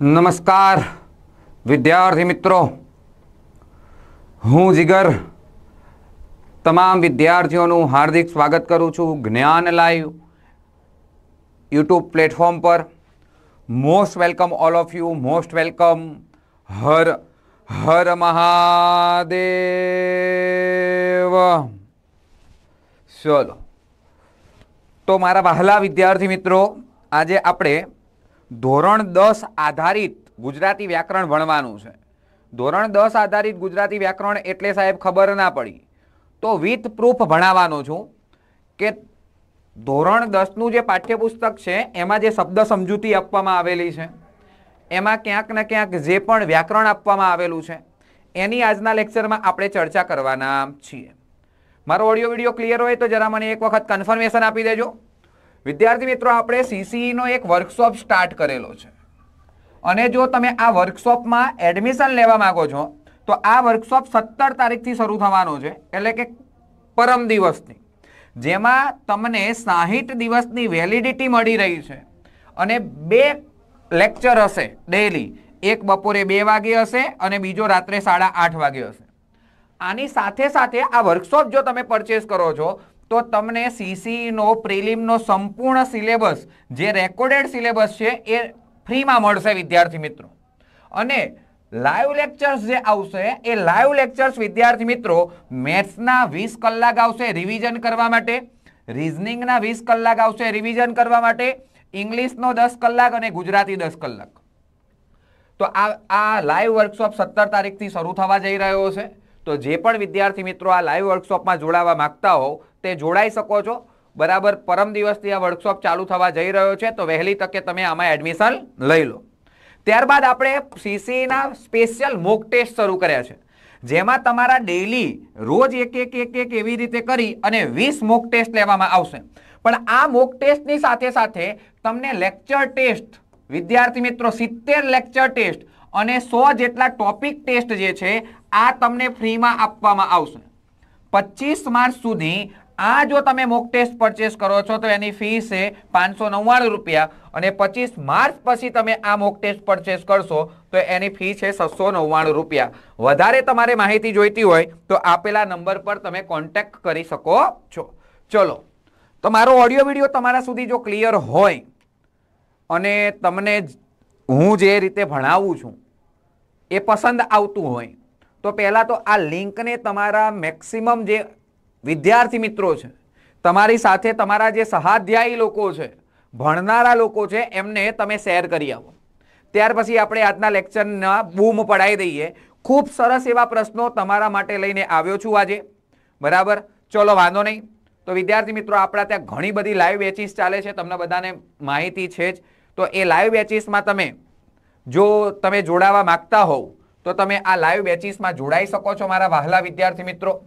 નમસ્કાર વિદ્યાર્થી મિત્રો હું જીગર તમામ વિદ્યાર્થીઓનું હાર્દિક સ્વાગત કરું છું જ્ઞાન લાઈવ યુટ્યુબ પ્લેટફોર્મ પર most welcome all of you most welcome Har Har Mahadev ચલો તો મારા વહાલા વિદ્યાર્થી મિત્રો આજે આપણે ધોરણ દસ આધારિત ગુજરાતી વ્યાકરણ ભણવાનું છે ધોરણ દસ આધારિત ગુજરાતી વ્યાકરણ એટલે સાહેબ ખબર ના પડી તો વિથ પ્રૂફ ભણાવવાનો છું કે ધોરણ દસનું જે પાઠ્યપુસ્તક છે એમાં જે શબ્દ સમજૂતી આપવામાં આવેલી છે એમાં ક્યાંક ને ક્યાંક જે પણ વ્યાકરણ આપવામાં આવેલું છે એની આજના લેક્ચરમાં આપણે ચર્ચા કરવાના છીએ મારો ઓડિયો વિડીયો ક્લિયર હોય તો જરા મને એક વખત કન્ફર્મેશન આપી દેજો વિદ્યાર્થી મિત્રો આપણે સીસીઈનો e એક વર્કશોપ સ્ટાર્ટ કરેલો છે અને જો તમે આ વર્કશોપમાં એડમિશન લેવા માંગો છો તો આ વર્કશોપ સત્તર તારીખથી શરૂ થવાનો છે એટલે કે પરમ દિવસની જેમાં તમને સાહીઠ દિવસની વેલિડિટી મળી રહી છે અને બે લેક્ચર હશે ડેલી એક બપોરે બે વાગે હશે અને બીજો રાત્રે સાડા આઠ વાગે હશે આની સાથે સાથે આ વર્કશોપ જો તમે પરચેસ કરો છો તો તમને સીસીનો પ્રિલિમનો સંપૂર્ણ સિલેબસ જે રેકોર્ડેડ સિલેબસ છે એ ફ્રીમાં મળશે વિદ્યાર્થી મિત્રો અને લાઈવ લેક્ચર્સ જે આવશે એ લાઈવ લેક્ચર્સ વિદ્યાર્થી મિત્રો મેથ્સના વીસ કલાક આવશે રિવિઝન કરવા માટે રિઝનિંગના વીસ કલાક આવશે રિવિઝન કરવા માટે ઇંગ્લિશનો દસ કલાક અને ગુજરાતી દસ કલાક તો આ આ લાઈવ વર્કશોપ સત્તર તારીખથી શરૂ થવા જઈ રહ્યો છે તો જે પણ વિદ્યાર્થી મિત્રો આ લાઈવ વર્કશોપમાં જોડાવા માગતા હોવ તે જોડાઈ શકો છો બરાબર પરમ દિવસથી આ વર્કશોપ ચાલુ થવા જઈ રહ્યો છે તો વહેલી તકે તમે આમાં એડમિશન લઈ લો ત્યારબાદ આપણે સીસીના સ્પેશિયલ મોક ટેસ્ટ શરૂ કર્યા છે જેમાં તમારા ડેઈલી રોજ એક એક એક એક એવી રીતે કરી અને વીસ મોક ટેસ્ટ લેવામાં આવશે પણ આ મોક ટેસ્ટની સાથે સાથે તમને લેક્ચર ટેસ્ટ વિદ્યાર્થી મિત્રો સિત્તેર લેક્ચર ટેસ્ટ અને સો જેટલા ટોપિક ટેસ્ટ જે છે આ તમને ફ્રીમાં આપવામાં આવશે પચીસ માર્ચ સુધી આ જો તમે મોક ટેસ્ટ પરચેસ કરો છો તો એની ફી છે પાંચસો નવ્વાણું રૂપિયા અને પચીસ માર્ચ પછી તમે આ મોક ટેસ્ટ પરચેસ કરશો તો એની ફી છે છસો નવ્વાણું રૂપિયા વધારે તમારે માહિતી જોઈતી હોય તો આપેલા નંબર પર તમે કોન્ટેક્ટ કરી શકો છો ચલો તો મારો ઓડિયો વિડીયો તમારા સુધી જો ક્લિયર હોય અને તમને હું જે રીતે ભણાવું છું એ પસંદ આવતું હોય તો પહેલાં તો આ લિંકને તમારા મેક્સિમમ જે વિદ્યાર્થી મિત્રો છે તમારી સાથે તમારા જે સહાધ્યાયી લોકો છે ભણનારા લોકો છે એમને તમે શેર કરી આવો ત્યાર પછી આપણે આજના લેક્ચરના બૂમ પડાવી દઈએ ખૂબ સરસ એવા પ્રશ્નો તમારા માટે લઈને આવ્યો છું આજે બરાબર ચલો વાંધો નહીં તો વિદ્યાર્થી મિત્રો આપણા ત્યાં ઘણી બધી લાઈવ બેચીસ ચાલે છે તમને બધાને માહિતી છે જ તો એ લાઈવ બેચીસમાં તમે જો તમે જોડાવા માગતા હોવ તો તમે આ લાઈવ બેચીસમાં જોડાઈ શકો છો મારા વહાલા વિદ્યાર્થી મિત્રો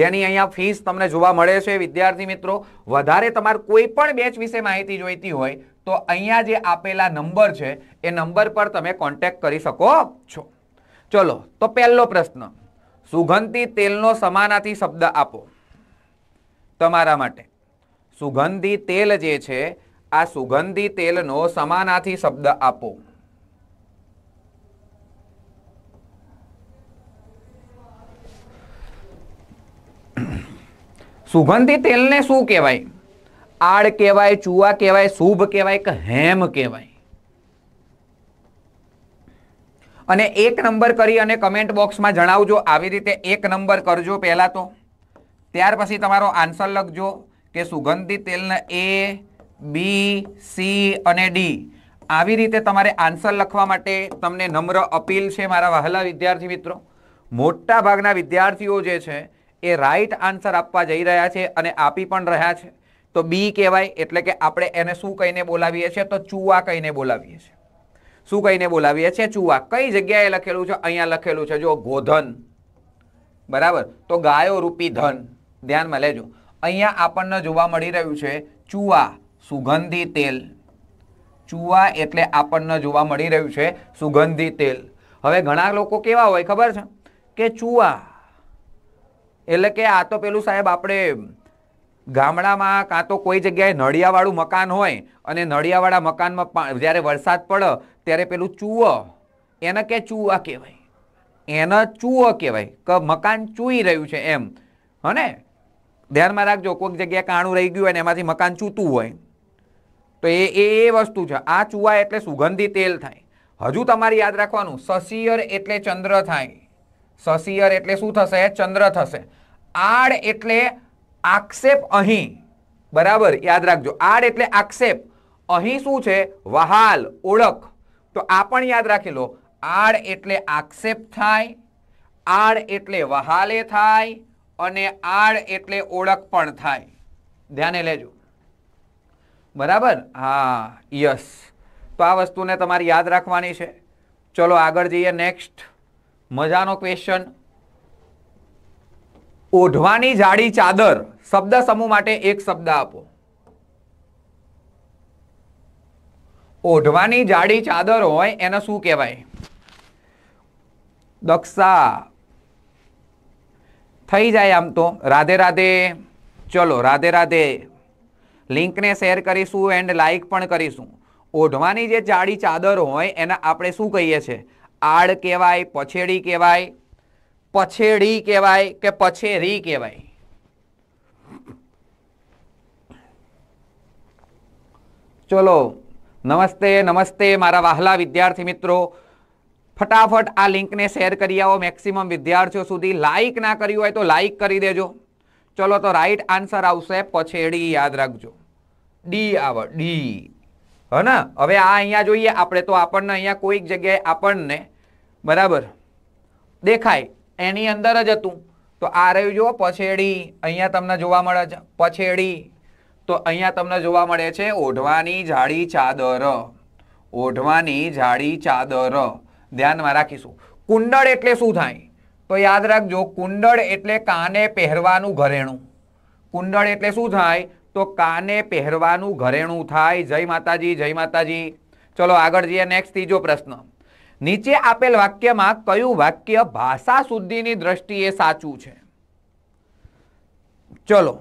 જેની અહીંયા ફીસ તમને જોવા મળે છે વિદ્યાર્થી મિત્રો વધારે તમારે કોઈ પણ બેચ વિશે માહિતી જોઈતી હોય તો અહીંયા જે આપેલા નંબર છે એ નંબર પર તમે કોન્ટેક્ટ કરી શકો છો ચલો તો પહેલો પ્રશ્ન સુગંધી તેલનો સમાનાથી શબ્દ આપો તમારા માટે સુગંધી તેલ જે છે આ સુગંધી તેલનો સમાનાથી શબ્દ આપો સુગંધી તેલને શું કહેવાય આડ કહેવાય ચૂવા કહેવાય શુભ કહેવાય કે હેમ કહેવાય અને એક નંબર કરી અને કમેન્ટ બોક્સમાં જણાવજો આવી રીતે એક નંબર કરજો પહેલાં તો ત્યાર પછી તમારો આન્સર લખજો કે સુગંધી તેલને એ બી સી અને ડી આવી રીતે તમારે આન્સર લખવા માટે તમને નમ્ર અપીલ છે મારા વહાલા વિદ્યાર્થી મિત્રો મોટા ભાગના વિદ્યાર્થીઓ જે છે એ રાઈટ આન્સર આપવા જઈ રહ્યા છે અને આપી પણ રહ્યા છે તો બી કહેવાય એટલે કે આપણે એને શું કહીને બોલાવીએ છીએ તો ચૂવા કહીને બોલાવીએ છીએ શું કહીને બોલાવીએ છીએ ચૂવા કઈ જગ્યાએ લખેલું છે અહીંયા લખેલું છે જો ગોધન બરાબર તો ગાયો રૂપી ધન ધ્યાનમાં લેજો અહીંયા આપણને જોવા મળી રહ્યું છે ચૂવા સુગંધી તેલ ચૂવા એટલે આપણને જોવા મળી રહ્યું છે સુગંધી તેલ હવે ઘણા લોકો કેવા હોય ખબર છે કે ચૂવા એટલે કે આ તો પેલું સાહેબ આપણે ગામડામાં કાં તો કોઈ જગ્યાએ નળિયાવાળું મકાન હોય અને નળિયાવાળા મકાનમાં જ્યારે વરસાદ પડે ત્યારે પેલું ચૂવો એને કે ચૂવા કહેવાય એને ચૂવો કહેવાય કે મકાન ચૂઈ રહ્યું છે એમ હને ધ્યાનમાં રાખજો કોઈક જગ્યાએ કાણું રહી ગયું હોય અને એમાંથી મકાન ચૂતું હોય તો એ એ એ વસ્તુ છે આ ચૂવા એટલે સુગંધી તેલ થાય હજુ તમારે યાદ રાખવાનું સસિયર એટલે ચંદ્ર થાય સસિયર એટલે શું થશે ચંદ્ર થશે આડ એટલે આક્ષેપ અહીં બરાબર યાદ રાખજો આડ એટલે આક્ષેપ અહીં શું છે વહાલ ઓળખ તો આ પણ યાદ રાખી લો આડ એટલે આક્ષેપ થાય આડ એટલે વહાલે થાય અને આડ એટલે ઓળખ પણ થાય ધ્યાને લેજો બરાબર હા યસ તો આ વસ્તુને તમારે યાદ રાખવાની છે ચલો આગળ જઈએ નેક્સ્ટ મજાનો ક્વેશ્ચન ઓઢવાની જાડી ચાદર શબ્દ સમૂહ માટે એક શબ્દ આપો ઓઢવાની જાડી ચાદર હોય એને શું કહેવાય દક્ષા થઈ જાય આમ તો રાધે રાધે ચલો રાધે રાધે લિંકને શેર કરીશું એન્ડ લાઇક પણ કરીશું ઓઢવાની જે જાડી ચાદર હોય એને આપણે શું કહીએ છીએ આડ કહેવાય પછેડી કહેવાય પછેડી કહેવાય કે પછેરી કહેવાય ચલો નમસ્તે નમસ્તે મારા વહાલા વિદ્યાર્થી મિત્રો ફટાફટ આ લિંકને શેર કરી આવો મેક્સિમમ વિદ્યાર્થીઓ સુધી લાઇક ના કર્યું હોય તો લાઇક કરી દેજો ચલો તો રાઈટ આન્સર આવશે પછેડી યાદ રાખજો ડી આવડ ડી હે હવે આ અહીંયા જોઈએ આપણે તો આપણને અહીંયા કોઈક જગ્યાએ આપણને બરાબર દેખાય એની અંદર જ હતું તો આ રહ્યું જુઓ પછેડી અહીંયા તમને જોવા મળે છે પછેડી તો અહીંયા તમને જોવા મળે છે ઓઢવાની જાડી ચાદર ઓઢવાની જાડી ચાદર ધ્યાનમાં રાખીશું કુંડળ એટલે શું થાય તો યાદ રાખજો કુંડળ એટલે કાને પહેરવાનું ઘરેણું કુંડળ એટલે શું થાય તો કાને પહેરવાનું ઘરેણું થાય જય માતાજી જય માતાજી ચલો આગળ જઈએ નેક્સ્ટ ત્રીજો પ્રશ્ન નીચે આપેલ વાક્યમાં કયું વાક્ય ભાષા શુદ્ધિની દ્રષ્ટિએ સાચું છે ચલો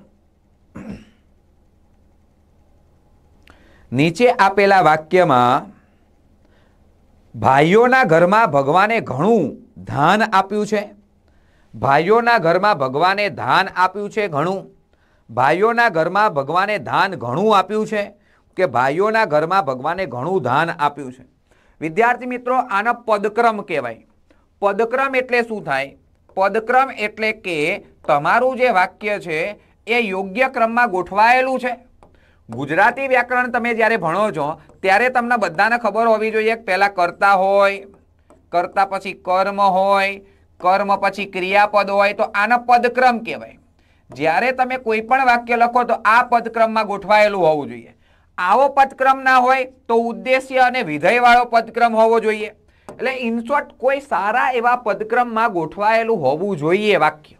નીચે આપેલા વાક્યમાં ભાઈઓના ઘરમાં ભગવાને ઘણું ધાન આપ્યું છે ભાઈઓના ઘરમાં ભગવાને ધાન આપ્યું છે ઘણું ભાઈઓના ઘરમાં ભગવાને ધાન ઘણું આપ્યું છે કે ભાઈઓના ઘરમાં ભગવાને ઘણું ધાન આપ્યું છે વિદ્યાર્થી મિત્રો આને પદક્રમ કહેવાય પદક્રમ એટલે શું થાય પદક્રમ એટલે કે તમારું જે વાક્ય છે એ યોગ્ય ક્રમમાં ગોઠવાયેલું છે ગુજરાતી વ્યાકરણ તમે જ્યારે ભણો છો ત્યારે તમને બધાને ખબર હોવી જોઈએ કે પહેલાં કરતા હોય કરતા પછી કર્મ હોય કર્મ પછી ક્રિયાપદ હોય તો આને પદક્રમ કહેવાય જ્યારે તમે કોઈ પણ વાક્ય લખો તો આ પદક્રમમાં ગોઠવાયેલું હોવું જોઈએ આવો પદક્રમ ના હોય તો ઉદ્દેશ્ય અને વિધેયવાળો પદક્રમ હોવો જોઈએ એટલે ઇનશોર્ટ કોઈ સારા એવા પદક્રમમાં ગોઠવાયેલું હોવું જોઈએ વાક્ય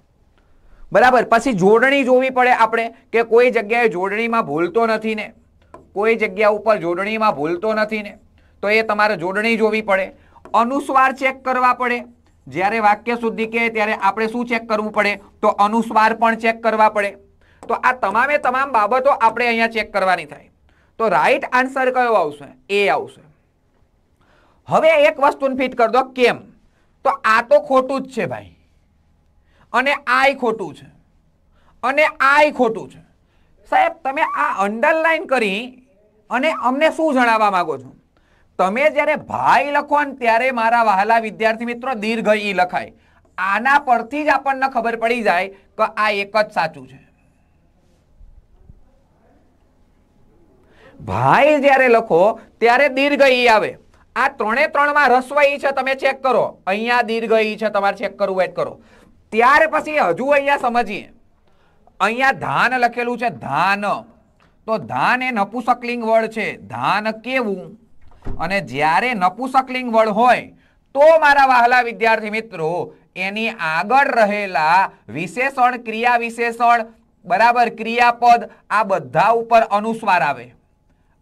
બરાબર પછી જોડણી જોવી પડે આપણે કે કોઈ જગ્યાએ જોડણીમાં ભૂલતો નથી ને કોઈ જગ્યા ઉપર જોડણીમાં ભૂલતો નથી ને તો એ તમારે જોડણી જોવી પડે અનુસ્વાર ચેક કરવા પડે જ્યારે વાક્ય શુદ્ધિ કહે ત્યારે આપણે શું ચેક કરવું પડે તો અનુસ્વાર પણ ચેક કરવા પડે તો આ તમામે તમામ બાબતો આપણે અહીંયા ચેક કરવાની થાય તો રાઈટ આન્સર કયો આવશે એ આવશે હવે એક વસ્તુને ફિટ કરી દો કેમ તો આ તો ખોટું જ છે ભાઈ અને આય ખોટું છે અને આય ખોટું છે સાહેબ તમે આ અંડરલાઈન કરી અને અમને શું જણાવવા માંગો છો તમે જ્યારે ભાઈ લખો ને ત્યારે મારા વહાલા વિદ્યાર્થી મિત્રો દીર્ઘ ઈ લખાય આના પરથી જ આપણને ખબર પડી જાય કે આ એક જ સાચું છે ભાઈ જ્યારે લખો ત્યારે દીર્ઘ ઈ આવે આ ત્રણે ત્રણમાં રસ્વ ઈ છે તમે ચેક કરો અહીંયા દીર્ઘ ઈ છે તમારે ચેક કરવું હોય કરો ત્યાર પછી હજુ અહીંયા સમજીએ અહીંયા ધાન લખેલું છે ધાન તો ધાન એ નપુસકલિંગ વળ છે ધાન કેવું અને જ્યારે નપુસકલિંગ વળ હોય તો મારા વહાલા વિદ્યાર્થી મિત્રો એની આગળ રહેલા વિશેષણ ક્રિયા વિશેષણ બરાબર ક્રિયાપદ આ બધા ઉપર અનુસ્વાર આવે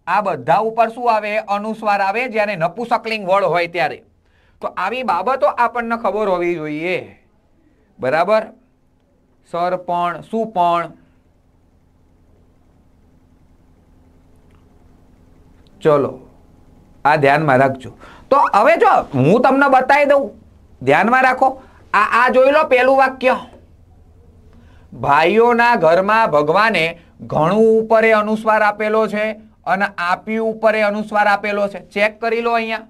આ બધા ઉપર શું આવે અનુસ્વાર આવે જ્યારે નપુસકલિંગ વળ હોય ત્યારે તો આવી બાબતો આપણને ખબર હોવી જોઈએ બરાબર સર પણ શું પણ ચલો આ ધ્યાનમાં રાખજો તો હવે જો હું તમને બતાવી દઉં ધ્યાનમાં રાખો આ આ જોઈ લો પેલું વાક્ય ભાઈઓના ઘરમાં ભગવાને ઘણું ઉપરે અનુસ્વાર આપેલો છે અને આપી ઉપર એ અનુસ્વાર આપેલો છે ચેક કરી લો અહીંયા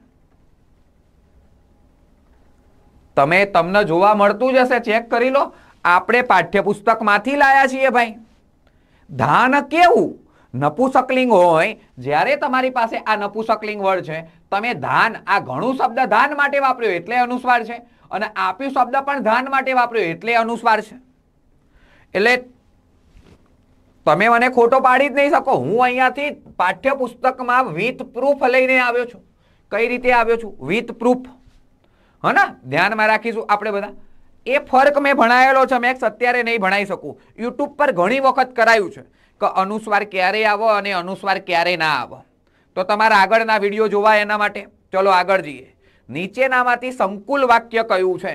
તમે તમને જોવા મળતું જ હશે ચેક કરી લો આપણે પાઠ્યપુસ્તકમાંથી લાયા છીએ ભાઈ ધાન કેવું નપુસકલિંગ હોય જ્યારે તમારી પાસે આ નપુસકલિંગ વર્ડ છે તમે ધાન આ ઘણું શબ્દ ધાન માટે વાપર્યો એટલે અનુસ્વાર છે અને આપ્યું શબ્દ પણ ધાન માટે વાપર્યો એટલે અનુસ્વાર છે એટલે તમે મને ખોટો પાડી જ નહીં શકો હું અહીંયાથી પાઠ્યપુસ્તકમાં વિથ પ્રૂફ લઈને આવ્યો છું કઈ રીતે આવ્યો છું વિથ પ્રૂફ હો ધ્યાનમાં રાખીશું આપણે બધા એ ફર્ક મેં ભણાયેલો છે મેં અત્યારે નહીં ભણાઈ શકું યુટ્યુબ પર ઘણી વખત કરાયું છે કે અનુસ્વાર ક્યારે આવો અને અનુસ્વાર ક્યારે ના આવો તો તમારા આગળના વિડીયો જોવા એના માટે ચલો આગળ જઈએ નીચેનામાંથી સંકુલ વાક્ય કયું છે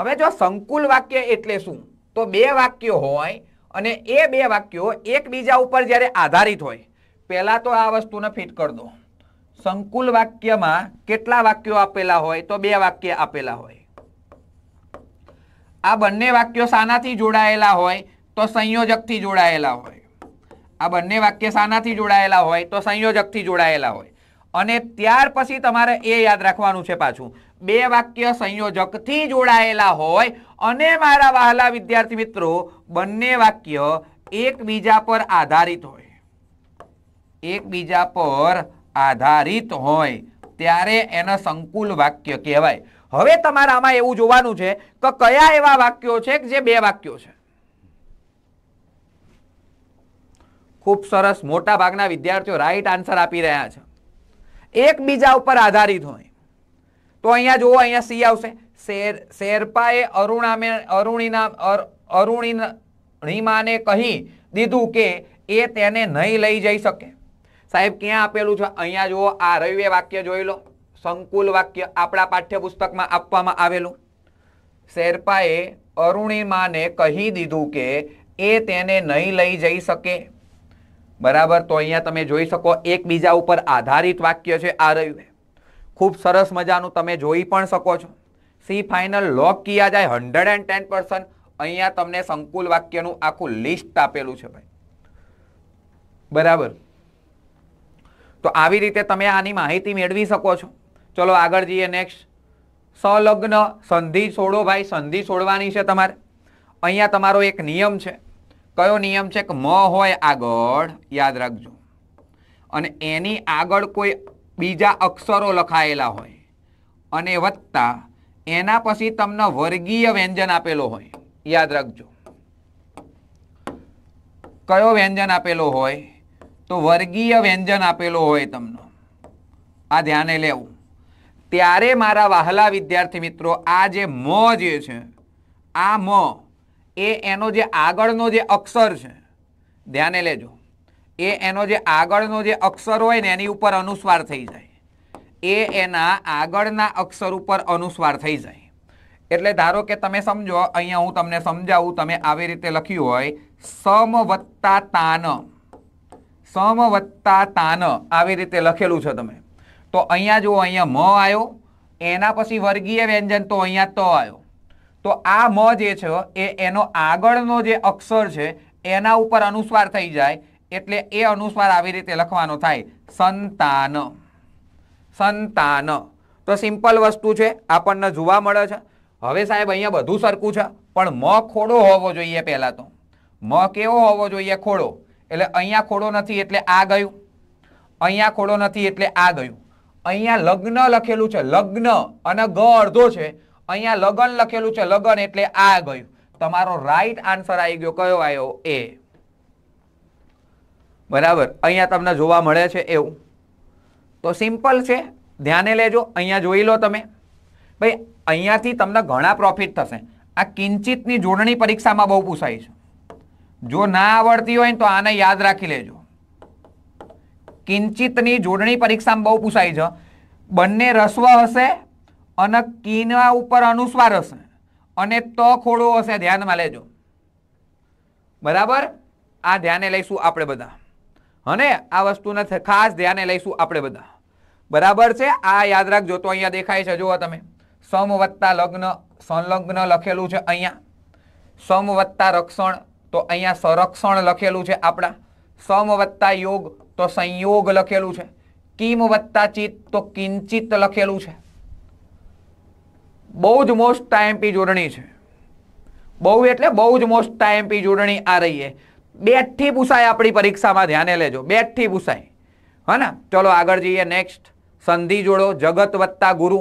હવે જો સંકુલ વાક્ય એટલે શું તો બે વાક્ય હોય અને એ બે વાક્યો એકબીજા ઉપર જ્યારે આધારિત હોય પહેલાં તો આ વસ્તુને ફિટ કરી દો સંકુલ વાક્યમાં કેટલા વાક્યો આપેલા હોય તો બે વાક્ય આપેલા હોય આ બંને વાક્યો શાનાથી જોડાયેલા હોય તો સંયોજકથી જોડાયેલા હોય આ બંને વાક્ય શાનાથી જોડાયેલા હોય તો સંયોજકથી જોડાયેલા હોય અને ત્યાર પછી તમારે એ યાદ રાખવાનું છે પાછું બે વાક્ય સંયોજકથી જોડાયેલા હોય અને મારા વહાલા વિદ્યાર્થી મિત્રો બંને વાક્ય એકબીજા પર આધારિત હોય એકબીજા પર આધારિત હોય ત્યારે એને સંકુલ વાક્ય કહેવાય હવે તમારામાં એવું જોવાનું છે કે કયા એવા વાક્યો છે જે બે વાક્યો છે ખૂબ સરસ મોટા ભાગના વિદ્યાર્થીઓ રાઈટ આન્સર આપી રહ્યા છે એકબીજા ઉપર આધારિત હોય તો અહીંયા જુઓ અહીંયા સી આવશે શેર શેરપાએ અરુણામે અરુણીના અરુણીમાને કહી દીધું કે એ તેને નહીં લઈ જઈ શકે સાહેબ ક્યાં આપેલું છે અહીંયા જુઓ આ રવિએ વાક્ય જોઈ લો સંકુલ વાક્ય આપણા પાઠ્યપુસ્તકમાં આપવામાં આવેલું શેરપાએ અરુણિમાને કહી દીધું કે એ તેને નહીં લઈ જઈ શકે બરાબર તો અહીંયા તમે જોઈ શકો એકબીજા ઉપર આધારિત વાક્ય છે આ રહ્યું ખૂબ સરસ મજાનું તમે જોઈ પણ શકો છો સી ફાઇનલ લોક કિયા જાય હંડ્રેડ એન્ડ ટેન પર્સન્ટ અહીંયા તમને સંકુલ વાક્યનું આખું લિસ્ટ આપેલું છે ભાઈ બરાબર તો આવી રીતે તમે આની માહિતી મેળવી શકો છો ચલો આગળ જઈએ નેક્સ્ટ સંલગ્ન સંધિ છોડો ભાઈ સંધિ છોડવાની છે તમારે અહીંયા તમારો એક નિયમ છે કયો નિયમ છે કે મ હોય આગળ યાદ રાખજો અને એની આગળ કોઈ બીજા અક્ષરો લખાયેલા હોય અને વત્તા એના પછી તમને વર્ગીય વ્યંજન આપેલો હોય યાદ રાખજો કયો વ્યંજન આપેલો હોય તો વર્ગીય વ્યંજન આપેલો હોય તમને આ ધ્યાને લેવું ત્યારે મારા વહાલા વિદ્યાર્થી મિત્રો આ જે મ જે છે આ મ એ એનો જે આગળનો જે અક્ષર છે ધ્યાને લેજો એ એનો જે આગળનો જે અક્ષર હોય ને એની ઉપર અનુસ્વાર થઈ જાય એ એના આગળના અક્ષર ઉપર અનુસ્વાર થઈ જાય એટલે ધારો કે તમે સમજો અહીંયા હું તમને સમજાવું તમે આવી રીતે લખ્યું હોય સમ વત્તા તાન સમ વત્તા તાન આવી રીતે લખેલું છે તમે તો અહીંયા જુઓ અહીંયા મ આવ્યો એના પછી વર્ગીય વ્યંજન તો અહીંયા ત આવ્યો તો આ મ જે છે એ એનો આગળનો જે અક્ષર છે એના ઉપર અનુસ્વાર થઈ જાય એટલે એ અનુસ્વાર આવી રીતે લખવાનો થાય સંતાન સંતાન તો સિમ્પલ વસ્તુ છે આપણને જોવા મળે છે હવે સાહેબ અહીંયા બધું સરખું છે પણ મ ખોડો હોવો જોઈએ પહેલાં તો મ કેવો હોવો જોઈએ ખોડો એટલે અહીંયા ખોડો નથી એટલે આ ગયું અહીંયા ખોડો નથી એટલે આ ગયું અહીંયા લગ્ન લખેલું છે લગ્ન અને ગ અડધો છે અહીંયા લગન લખેલું છે લગન એટલે આ ગયું તમારો રાઈટ આન્સર આવી ગયો કયો આવ્યો એ બરાબર અહીંયા તમને જોવા મળે છે એવું તો સિમ્પલ છે ધ્યાને લેજો અહીંયા જોઈ લો તમે ભાઈ અહીંયાથી તમને ઘણા પ્રોફિટ થશે આ કિંચિતની જોડણી પરીક્ષામાં બહુ પૂછાય છે જો ના આવડતી હોય ને તો આને યાદ રાખી લેજો કિંચિતની જોડણી પરીક્ષામાં બહુ પૂછાય છે બંને રસ્વ હશે અને કિના ઉપર અનુસ્વાર હશે અને તો ખોડો હશે ધ્યાનમાં લેજો બરાબર આ ધ્યાને લઈશું આપણે બધા અને આ વસ્તુને ખાસ ધ્યાને લઈશું આપણે બધા બરાબર છે આ યાદ રાખજો તો અહીંયા દેખાય છે જુઓ તમે સમ વત્તા લગ્ન સંલગ્ન લખેલું છે અહીંયા સમ વત્તા રક્ષણ તો અહીંયા સંરક્ષણ લખેલું છે આપણા સમ વત્તા યોગ તો સંયોગ લખેલું છે કિમ વત્તા ચિત્ત તો કિંચિત લખેલું છે બહુ જ મોસ્ટ આઈએમપી જોડણી છે બહુ એટલે બહુ જ મોસ્ટ ટાઈમપી જોડણી આ રહીએ છે બેટથી પૂછાય આપણી પરીક્ષામાં ધ્યાને લેજો બેટથી પૂસાય હા ને ચલો આગળ જઈએ નેક્સ્ટ સંધિ જોડો જગત વત્તા ગુરુ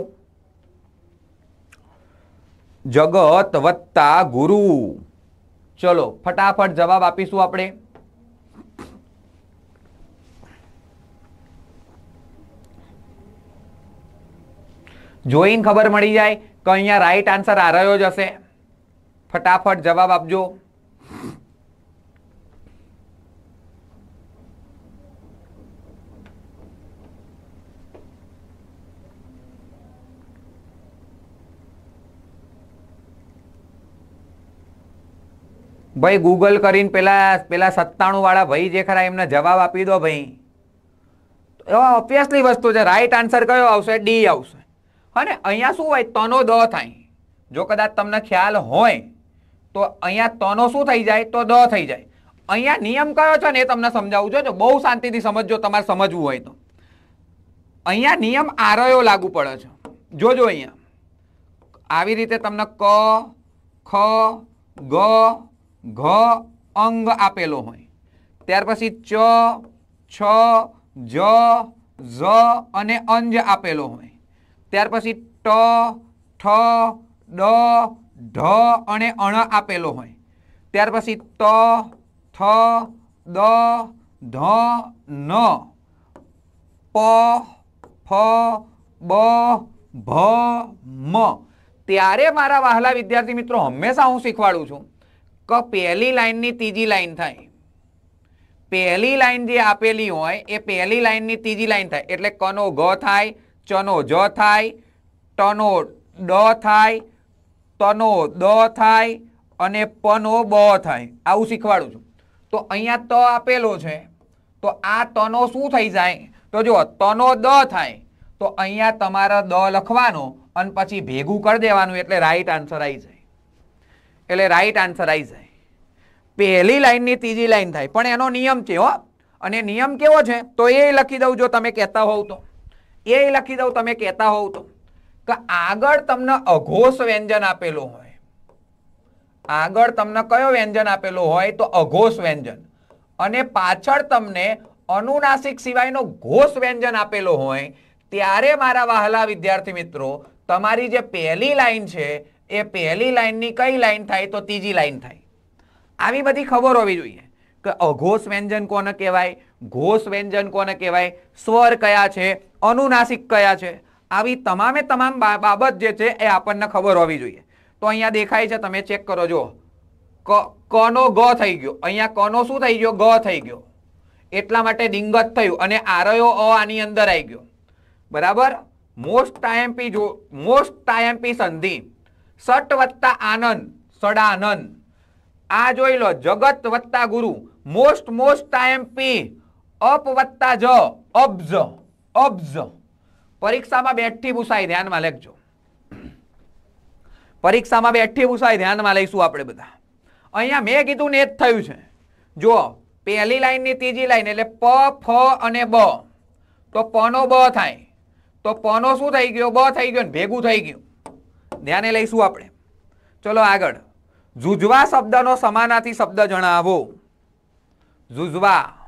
જગત વત્તા ગુરુ ચલો ફટાફટ જવાબ આપીશું આપણે જોઈને ખબર મળી જાય તો અહીંયા રાઈટ આન્સર આ રહ્યો જ હશે ફટાફટ જવાબ આપજો ભાઈ ગૂગલ કરીને પેલા પેલા સત્તાણું વાળા ભાઈ જે ખરા એમને જવાબ આપી દો ભાઈ ઓબ્વિયસલી વસ્તુ છે રાઈટ આન્સર કયો આવશે ડી આવશે અને અહીંયા શું હોય તનો દ થાય જો કદાચ તમને ખ્યાલ હોય તો અહીંયા તનો શું થઈ જાય તો દ થઈ જાય અહીંયા નિયમ કયો છે ને એ તમને સમજાવું છું જો બહુ શાંતિથી સમજજો તમારે સમજવું હોય તો અહીંયા નિયમ આરયો લાગુ પડે છે જોજો અહીંયા આવી રીતે તમને ક ખ ગ ઘ અંગ આપેલો હોય ત્યાર પછી ચ છ જ ઝ અને અંજ આપેલો હોય ત્યાર પછી ટ ઠ ડ ઢ અને અણ આપેલો હોય ત્યાર પછી ત થ દ ધ ન પ ફ બ ભ મ ત્યારે મારા વહાલા વિદ્યાર્થી મિત્રો હંમેશા હું શીખવાડું છું કે પહેલી લાઈનની ત્રીજી લાઈન થાય પહેલી લાઈન જે આપેલી હોય એ પહેલી લાઈનની ત્રીજી લાઈન થાય એટલે કનો ઘ થાય ચનો જ થાય ટનો ડ થાય તનો દ થાય અને પનો બ થાય આવું શીખવાડું છું તો અહીંયા ત આપેલો છે તો આ તનો શું થઈ જાય તો જુઓ તનો દ થાય તો અહીંયા તમારા દ લખવાનો અને પછી ભેગું કરી દેવાનું એટલે રાઈટ આન્સર આવી જાય એટલે રાઈટ આન્સર આવી જાય પહેલી લાઈનની ત્રીજી લાઈન થાય પણ એનો નિયમ છે હો અને નિયમ કેવો છે તો એ લખી દઉં જો તમે કહેતા હોવ તો એ લખી દઉં તમે કહેતા હોવ તો કે આગળ તમને અઘોષ વ્યંજન આપેલું હોય આગળ તમને કયો વ્યંજન આપેલો હોય તો અઘોષ વ્યંજન અને પાછળ તમને અનુનાસિક સિવાયનો ઘોષ વ્યંજન આપેલો હોય ત્યારે મારા વહાલા વિદ્યાર્થી મિત્રો તમારી જે પહેલી લાઈન છે એ પહેલી લાઈનની કઈ લાઈન થાય તો ત્રીજી લાઈન થાય આવી બધી ખબર હોવી જોઈએ કે અઘોષ વ્યંજન કોને કહેવાય ઘોષ વ્યંજન કોને કહેવાય સ્વર કયા છે અનુનાસિક કયા છે આવી તમામે તમામ બાબત જે છે એ આપણને ખબર હોવી જોઈએ તો અહીંયા દેખાય છે તમે ચેક કરો જો કનો ગ થઈ ગયો અહીંયા કનો શું થઈ ગયો ગ થઈ ગયો એટલા માટે દિંગત થયું અને આરયો અ આની અંદર આવી ગયો બરાબર મોસ્ટ આઈએમપી જો મોસ્ટ આઈએમપી સંધિ સટ વત્તા આનંદ સડાનંદ આ જોઈ લો જગત વત્તા ગુરુ મોસ્ટ મોસ્ટ આઈએમપી અપવત્તા જ અબ્ઝ અબ્ઝ પરીક્ષામાં બેઠી પૂછાય ધ્યાનમાં લેખજો પરીક્ષામાં બેઠી પૂછાય ધ્યાનમાં લઈશું આપણે બધા અહીંયા મેં કીધું ને એ જ થયું છે જો પહેલી લાઈનની ત્રીજી લાઈન એટલે પ ફ અને બ તો પનો બ થાય તો પનો શું થઈ ગયો બ થઈ ગયો ને ભેગું થઈ ગયું ધ્યાને લઈશું આપણે ચલો આગળ જુજવા શબ્દનો સમાનાથી શબ્દ જણાવો જુજવા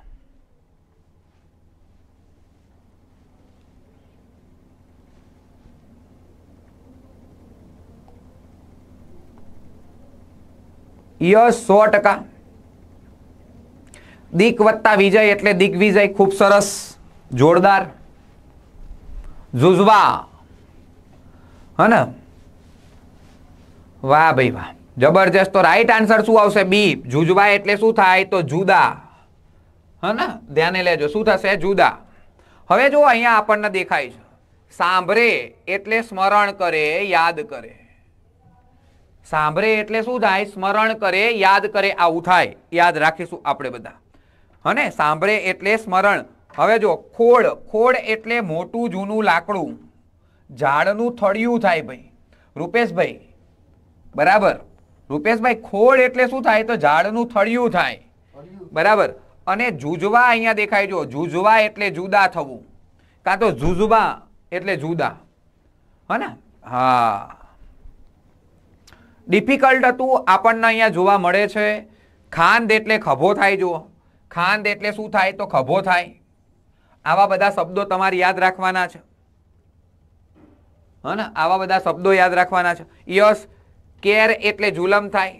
યશ સો ટકા દિક વત્તા વિજય એટલે દિગ્વિજય ખૂબ સરસ જોરદાર જુઝવા હને વાહ ભાઈ વાહ જબરજસ્ત તો રાઈટ આન્સર શું આવશે બી જુજવા એટલે શું થાય તો જુદા હને ધ્યાને લેજો શું થશે જુદા હવે જો અહીંયા આપણને દેખાય છે સાંભળે એટલે સ્મરણ કરે યાદ કરે સાંભળે એટલે શું થાય સ્મરણ કરે યાદ કરે આવું થાય યાદ રાખીશું આપણે બધા હને સાંભળે એટલે સ્મરણ હવે જો ખોડ ખોડ એટલે મોટું જૂનું લાકડું ઝાડનું થળિયું થાય ભાઈ રૂપેશભાઈ બરાબર રૂપેશભાઈ ખોડ એટલે શું થાય તો ઝાડનું થળિયું થાય બરાબર અને જુજવા અહીંયા દેખાય જો જુજવા એટલે જુદા થવું કાં તો જુજવા એટલે જુદા હે હા ડિફિકલ્ટ હતું આપણને અહીંયા જોવા મળે છે ખાંદ એટલે ખભો થાય જુઓ ખાંદ એટલે શું થાય તો ખભો થાય આવા બધા શબ્દો તમારે યાદ રાખવાના છે હા ને આવા બધા શબ્દો યાદ રાખવાના છે યસ કેર એટલે જુલમ થાય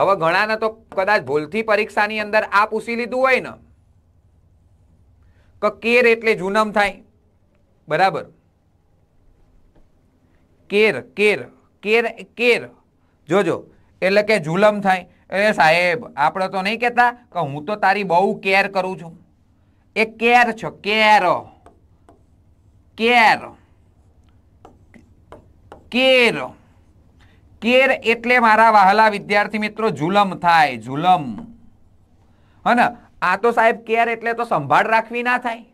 હવે ઘણાને તો કદાચ ભૂલથી પરીક્ષાની અંદર આ પૂછી લીધું હોય ને કે કેર એટલે જુનમ થાય બરાબર કેર કેર કેર કેર જોજો એટલે કે જુલમ થાય અરે સાહેબ આપણે તો નહીં કહેતા કે હું તો તારી બહુ કેર કરું છું એ કેર છો કેર કેર કેર કેર એટલે મારા વહાલા વિદ્યાર્થી મિત્રો જુલમ થાય જુલમ હને આ તો સાહેબ કેર એટલે તો સંભાળ રાખવી ના થાય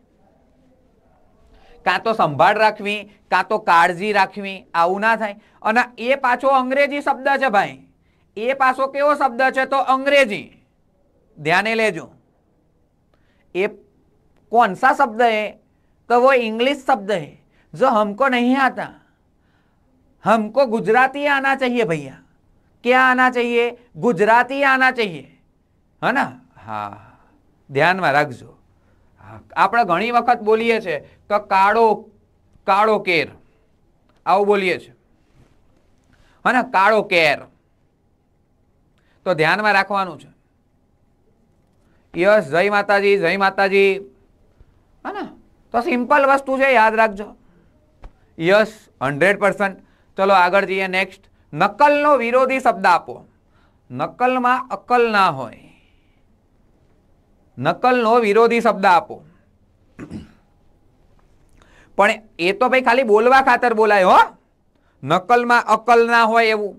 કાં તો સંભાળ રાખવી કાં તો કાળજી રાખવી આવું ના થાય અને એ પાછો અંગ્રેજી શબ્દ છે ભાઈ એ પાછો કેવો શબ્દ છે તો અંગ્રેજી ધ્યાને લેજો એ કોણ શબ્દ હે તો વો ઇંગ્લિશ શબ્દ હે જો હમકો નહીં આતા હમકો ગુજરાતી આના चाहिए ભૈયા ક્યાં આના चाहिए ગુજરાતી આના चाहिए है ना હા ધ્યાનમાં રાખજો આપણે ઘણી વખત બોલીએ છીએ તો કાળો કાળો કેર આવું બોલીએ છીએ હા કાળો કેર તો ધ્યાનમાં રાખવાનું છે યસ જય માતાજી જય માતાજી હા ને તો સિમ્પલ વસ્તુ છે યાદ રાખજો યસ હંડ્રેડ પર્સન્ટ ચલો આગળ જઈએ નેક્સ્ટ નકલનો વિરોધી શબ્દ આપો નકલમાં અકલ ના હોય નકલનો વિરોધી શબ્દ આપો પણ એ તો ભાઈ ખાલી બોલવા ખાતર બોલાય હો નકલમાં અકલ ના હોય એવું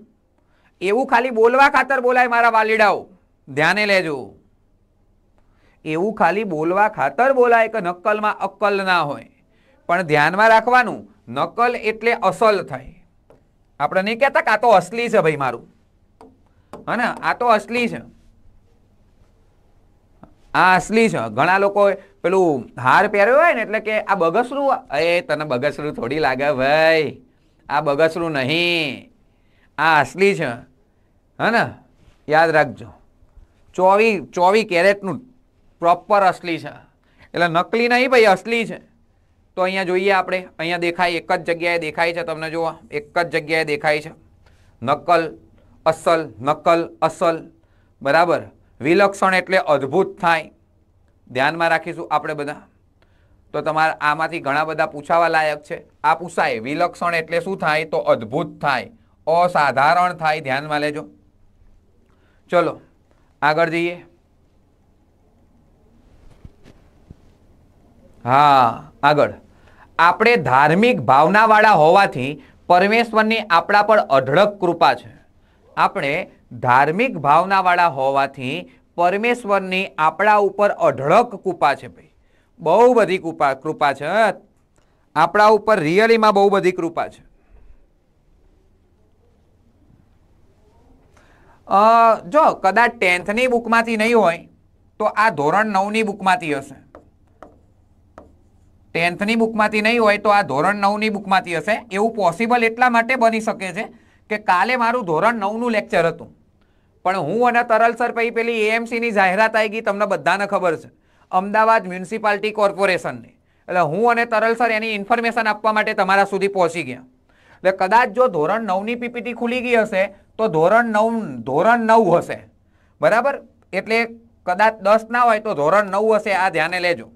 એવું ખાલી બોલવા ખાતર બોલાય મારા વાલીડાઓ ધ્યાને લેજો એવું ખાલી બોલવા ખાતર બોલાય કે નકલમાં અક્કલ ના હોય પણ ધ્યાનમાં રાખવાનું નકલ એટલે અસલ થાય આપણે નહીં કહેતા કે આ તો અસલી છે ભાઈ મારું હા ને આ તો અસલી છે આ અસલી છે ઘણા લોકોએ પેલું હાર પહેર્યો હોય ને એટલે કે આ બગસરું એ તને બગસરું થોડી લાગે ભાઈ આ બગસરું નહીં આ અસલી છે હા ને યાદ રાખજો ચોવી ચોવી કેરેટનું પ્રોપર અસલી છે એટલે નકલી નહીં ભાઈ અસલી છે તો અહીંયા જોઈએ આપણે અહીંયા દેખાય એક જ જગ્યાએ દેખાય છે તમને જુઓ એક જ જગ્યાએ દેખાય છે નકલ અસલ નકલ અસલ બરાબર વિલક્ષણ એટલે અદ્ભુત થાય ધ્યાનમાં રાખીશું આપણે બધા તો તમારા આમાંથી ઘણા બધા પૂછાવા લાયક છે આ પૂછાય વિલક્ષણ એટલે શું થાય તો અદ્ભુત થાય અસાધારણ થાય ધ્યાનમાં લેજો ચલો આગળ જઈએ હા આગળ આપણે ધાર્મિક ભાવનાવાળા હોવાથી પરમેશ્વરની આપણા પર અઢળક કૃપા છે આપણે ધાર્મિક ભાવનાવાળા હોવાથી પરમેશ્વરની આપણા ઉપર અઢળક કૃપા છે ભાઈ બહુ બધી કૃપા કૃપા છે આપણા ઉપર રિયલીમાં બહુ બધી કૃપા છે જો કદાચ ટેન્થની બુકમાંથી નહીં હોય તો આ ધોરણ નવની બુકમાંથી હશે ટેન્થની બુકમાંથી નહીં હોય તો આ ધોરણ નવની બુકમાંથી હશે એવું પોસિબલ એટલા માટે બની શકે છે કે કાલે મારું ધોરણ નવનું લેક્ચર હતું પણ હું અને તરલ સર પછી પેલી એએમસીની જાહેરાત આવી ગઈ તમને બધાને ખબર છે અમદાવાદ મ્યુનિસિપાલિટી કોર્પોરેશનની એટલે હું અને તરલ સર એની ઇન્ફોર્મેશન આપવા માટે તમારા સુધી પહોંચી ગયા એટલે કદાચ જો ધોરણ નવની પીપીટી ખુલી ગઈ હશે તો ધોરણ નવ ધોરણ નવ હશે બરાબર એટલે કદાચ દસ ના હોય તો ધોરણ નવ હશે આ ધ્યાને લેજો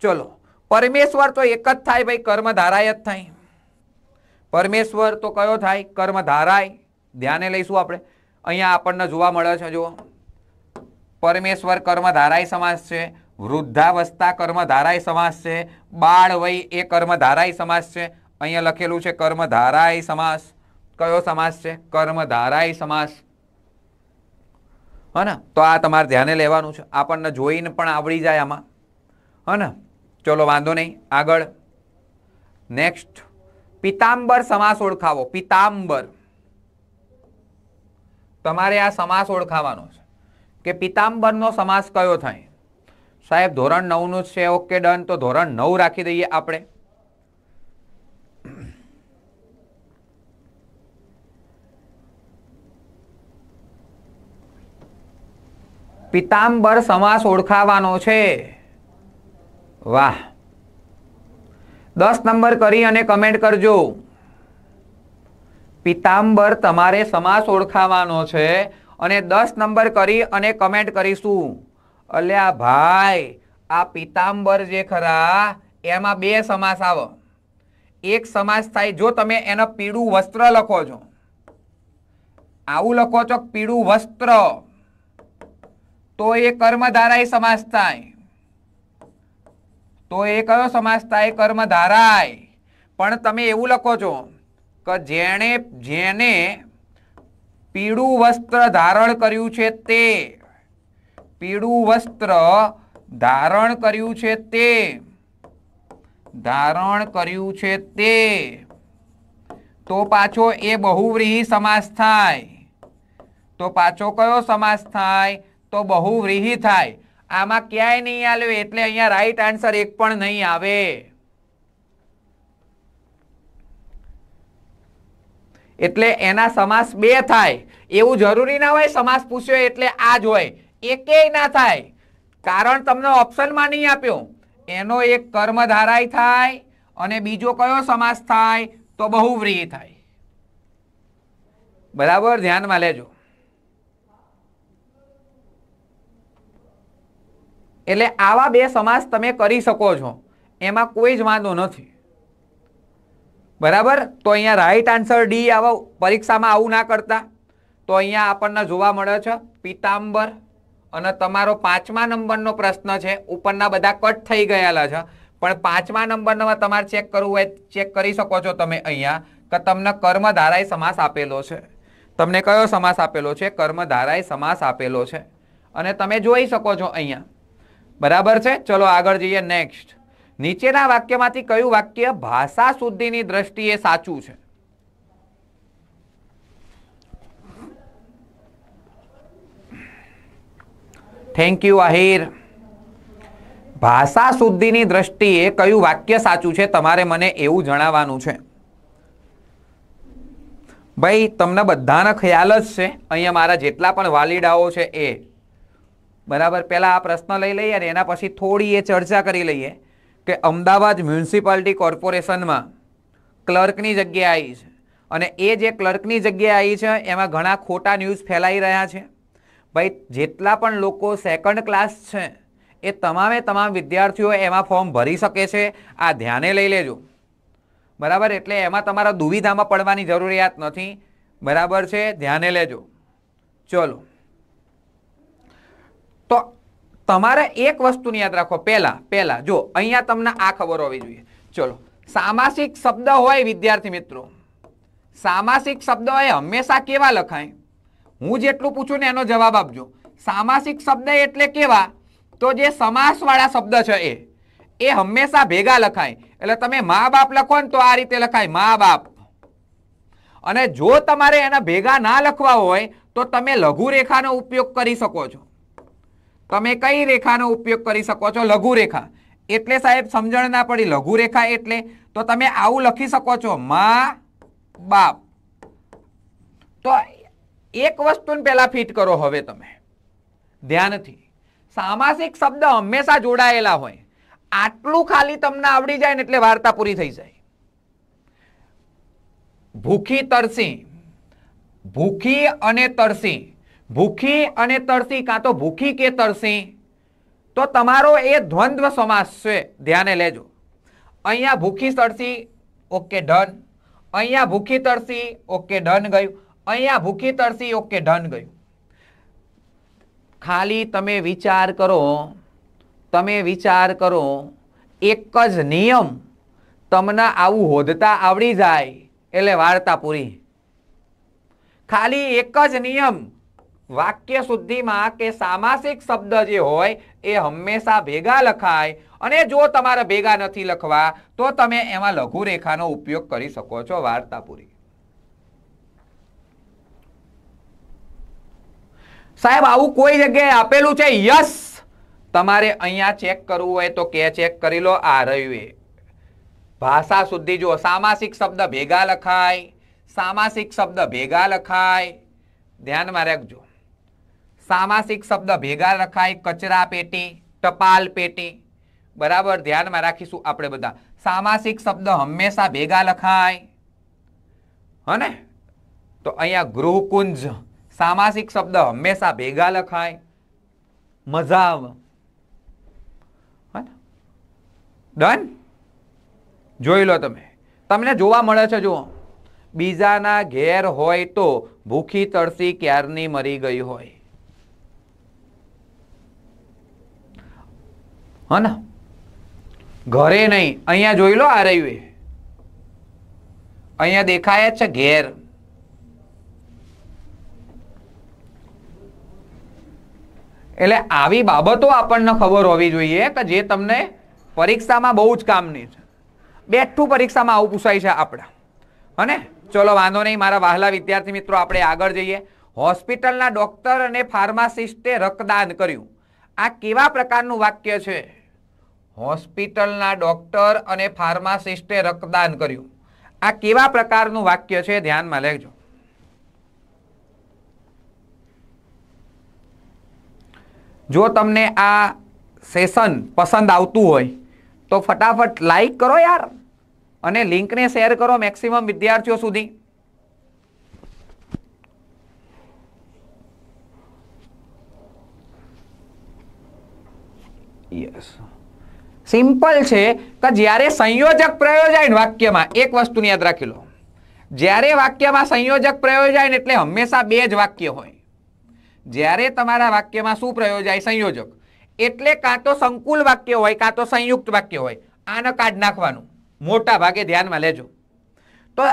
ચલો પરમેશ્વર તો એક જ થાય ભાઈ કર્મધારાય જ થાય પરમેશ્વર તો કયો થાય કર્મધારાય ધ્યાને લઈશું આપણે અહીંયા આપણને જોવા મળે છે જો પરમેશ્વર કર્મધારાય સમાસ છે વૃદ્ધાવસ્થા કર્મધારાય સમાસ છે બાળ વય એ કર્મધારાય સમાસ છે અહીંયા લખેલું છે કર્મધારાય સમાસ કયો સમાસ છે કર્મધારાય સમાસ હને તો આ તમારે ધ્યાને લેવાનું છે આપણને જોઈને પણ આવડી જાય આમાં ને ચલો વાંધો નહીં આગળ નેક્સ્ટ પિતાંબર સમાસ ઓળખાવો પિતાંબર તમારે આ સમાસ ઓળખાવાનો છે કે પિતાંબરનો સમાસ કયો થાય સાહેબ ધોરણ નવનું જ છે ઓકે ડન તો ધોરણ નવ રાખી દઈએ આપણે પિતાંબર સમાસ ઓળખાવાનો છે વાહ દસ નંબર કરી અને કમેન્ટ કરજો પિતાંબર તમારે સમાસ ઓળખાવાનો છે અને દસ નંબર કરી અને કમેન્ટ કરીશું અલ્યા ભાઈ આ પિતાંબર જે ખરા એમાં બે સમાસ આવો એક સમાસ થાય જો તમે એનો પીળું વસ્ત્ર લખો છો આવું લખો છો પીળું વસ્ત્ર તો એ કર્મધારાય સમાસ થાય તો એ કયો સમાસ થાય કર્મધારાય પણ તમે એવું લખો છો કે જેણે જેને પીળું વસ્ત્ર ધારણ કર્યું છે તે પીળું વસ્ત્ર ધારણ કર્યું છે તે ધારણ કર્યું છે તે તો પાછો એ બહુવ્રીહી સમાસ થાય તો પાછો કયો સમાસ થાય તો બહુવ્રીહી થાય આમાં ક્યાંય નહીં આવે એટલે અહીંયા રાઈટ આન્સર એક પણ નહીં આવે એટલે એના સમાસ બે થાય એવું જરૂરી ના હોય સમાસ પૂછ્યો એટલે આ જ હોય એકેય ના થાય કારણ તમને ઓપ્શનમાં નહીં આપ્યો એનો એક કર્મ કર્મધારાય થાય અને બીજો કયો સમાસ થાય તો બહુવ્રીહી થાય બરાબર ધ્યાનમાં લેજો એટલે આવા બે સમાસ તમે કરી શકો છો એમાં કોઈ જ વાંધો નથી બરાબર તો અહીંયા રાઈટ આન્સર ડી આવો પરીક્ષામાં આવું ના કરતા તો અહીંયા આપણને જોવા મળે છે પિતાંબર અને તમારો પાંચમા નંબરનો પ્રશ્ન છે ઉપરના બધા કટ થઈ ગયેલા છે પણ પાંચમા નંબરનો તમારે ચેક કરવું હોય ચેક કરી શકો છો તમે અહીંયા કે તમને કર્મધારાય સમાસ આપેલો છે તમને કયો સમાસ આપેલો છે કર્મધારાય સમાસ આપેલો છે અને તમે જોઈ શકો છો અહીંયા બરાબર છે ચલો આગળ જઈએ નેક્સ્ટ નીચેના વાક્યમાંથી કયું વાક્ય ભાષા શુદ્ધિની દ્રષ્ટિએ સાચું છે થેન્ક યુ આહિર ભાષા શુદ્ધિની દ્રષ્ટિએ કયું વાક્ય સાચું છે તમારે મને એવું જણાવવાનું છે ભાઈ તમને બધાને ખ્યાલ જ છે અહીંયા મારા જેટલા પણ વાલીડાઓ છે એ બરાબર પહેલાં આ પ્રશ્ન લઈ લઈએ અને એના પછી થોડી એ ચર્ચા કરી લઈએ કે અમદાવાદ મ્યુનિસિપાલિટી કોર્પોરેશનમાં ક્લર્કની જગ્યાએ આવી છે અને એ જે ક્લર્કની જગ્યાએ આવી છે એમાં ઘણા ખોટા ન્યૂઝ ફેલાઈ રહ્યા છે ભાઈ જેટલા પણ લોકો સેકન્ડ ક્લાસ છે એ તમામે તમામ વિદ્યાર્થીઓ એમાં ફોર્મ ભરી શકે છે આ ધ્યાને લઈ લેજો બરાબર એટલે એમાં તમારા દુવિધામાં પડવાની જરૂરિયાત નથી બરાબર છે ધ્યાને લેજો ચલો તો તમારે એક વસ્તુની યાદ રાખો પહેલા પહેલા જો અહીંયા તમને આ ખબર હોવી જોઈએ ચલો સામાસિક શબ્દ હોય વિદ્યાર્થી મિત્રો સામાસિક શબ્દ હોય હંમેશા કેવા લખાય હું જેટલું પૂછું ને એનો જવાબ આપજો સામાસિક શબ્દ એટલે કેવા તો જે સમાસવાળા શબ્દ છે એ એ હંમેશા ભેગા લખાય એટલે તમે મા બાપ લખો ને તો આ રીતે લખાય મા બાપ અને જો તમારે એના ભેગા ના લખવા હોય તો તમે લઘુરેખાનો ઉપયોગ કરી શકો છો તમે કઈ રેખાનો ઉપયોગ કરી શકો છો લઘુ રેખા એટલે સાહેબ સમજણ ના પડી લઘુ રેખા એટલે તો તમે આવું લખી શકો છો મા બાપ તો એક વસ્તુને પહેલા ફિટ કરો હવે તમે ધ્યાનથી સામાસિક શબ્દ હંમેશા જોડાયેલા હોય આટલું ખાલી તમને આવડી જાય ને એટલે વાર્તા પૂરી થઈ જાય ભૂખી તરસી ભૂખી અને તરસી ભૂખી અને તરસી કાં તો ભૂખી કે તરસી તો તમારો એ દ્વંદ્વ સમાસ છે ધ્યાને લેજો અહીંયા ભૂખી તરસી ઓકે ડન અહીંયા ભૂખી તરસી ઓકે ડન ગયું અહીંયા ભૂખી તરસી ઓકે ડન ગયું ખાલી તમે વિચાર કરો તમે વિચાર કરો એક જ નિયમ તમને આવું હોદતા આવડી જાય એટલે વાર્તા પૂરી ખાલી એક જ નિયમ વાક્ય શુદ્ધિમાં કે સામાસિક શબ્દ જે હોય એ હંમેશા ભેગા લખાય અને જો તમારે ભેગા નથી લખવા તો તમે એમાં લઘુરેખાનો ઉપયોગ કરી શકો છો વાર્તા પૂરી સાહેબ આવું કોઈ જગ્યાએ આપેલું છે યસ તમારે અહીંયા ચેક કરવું હોય તો કે ચેક કરી લો આ રહ્યું એ ભાષા શુદ્ધિ જુઓ સામાસિક શબ્દ ભેગા લખાય સામાસિક શબ્દ ભેગા લખાય ધ્યાનમાં રાખજો સામાસિક શબ્દ ભેગા રખાય કચરા પેટી ટપાલ પેટી બરાબર ધ્યાનમાં રાખીશું આપણે બધા સામાસિક શબ્દ હંમેશા ભેગા લખાય હને તો અહીંયા ગૃહકુંજ સામાસિક શબ્દ હંમેશા ભેગા લખાય મજા ડન જોઈ લો તમે તમને જોવા મળે છે જુઓ બીજાના ઘેર હોય તો ભૂખી તળસી ક્યારની મરી ગઈ હોય હો ઘરે નહીં અહીંયા જોઈ લો આ રહ્યું અહીંયા દેખાય જ છે ઘેર એટલે આવી બાબતો આપણને ખબર હોવી જોઈએ કે જે તમને પરીક્ષામાં બહુ જ કામની છે બેઠું પરીક્ષામાં આવું પૂછાય છે આપણા હને ચલો વાંધો નહીં મારા વહાલા વિદ્યાર્થી મિત્રો આપણે આગળ જઈએ હોસ્પિટલના ડોક્ટર અને ફાર્માસિસ્ટે રક્તદાન કર્યું આ કેવા પ્રકારનું વાક્ય છે હોસ્પિટલના ડોક્ટર અને ફાર્માસિસ્ટે રક્તદાન કર્યું આ કેવા પ્રકારનું વાક્ય છે ધ્યાનમાં લેજો જો તમને આ સેશન પસંદ આવતું હોય તો ફટાફટ લાઈક કરો યાર અને લિંકને શેર કરો મેક્સિમમ વિદ્યાર્થીઓ સુધી યસ સિમ્પલ છે કે જ્યારે સંયોજક પ્રયોજાય ને વાક્યમાં એક વસ્તુને યાદ રાખી લો જ્યારે વાક્યમાં સંયોજક પ્રયોજાય ને એટલે હંમેશા બે જ વાક્ય હોય જ્યારે તમારા વાક્યમાં શું પ્રયોજાય સંયોજક એટલે કાં તો સંકુલ વાક્ય હોય કાં તો સંયુક્ત વાક્ય હોય આને કાઢ નાખવાનું મોટા ભાગે ધ્યાનમાં લેજો તો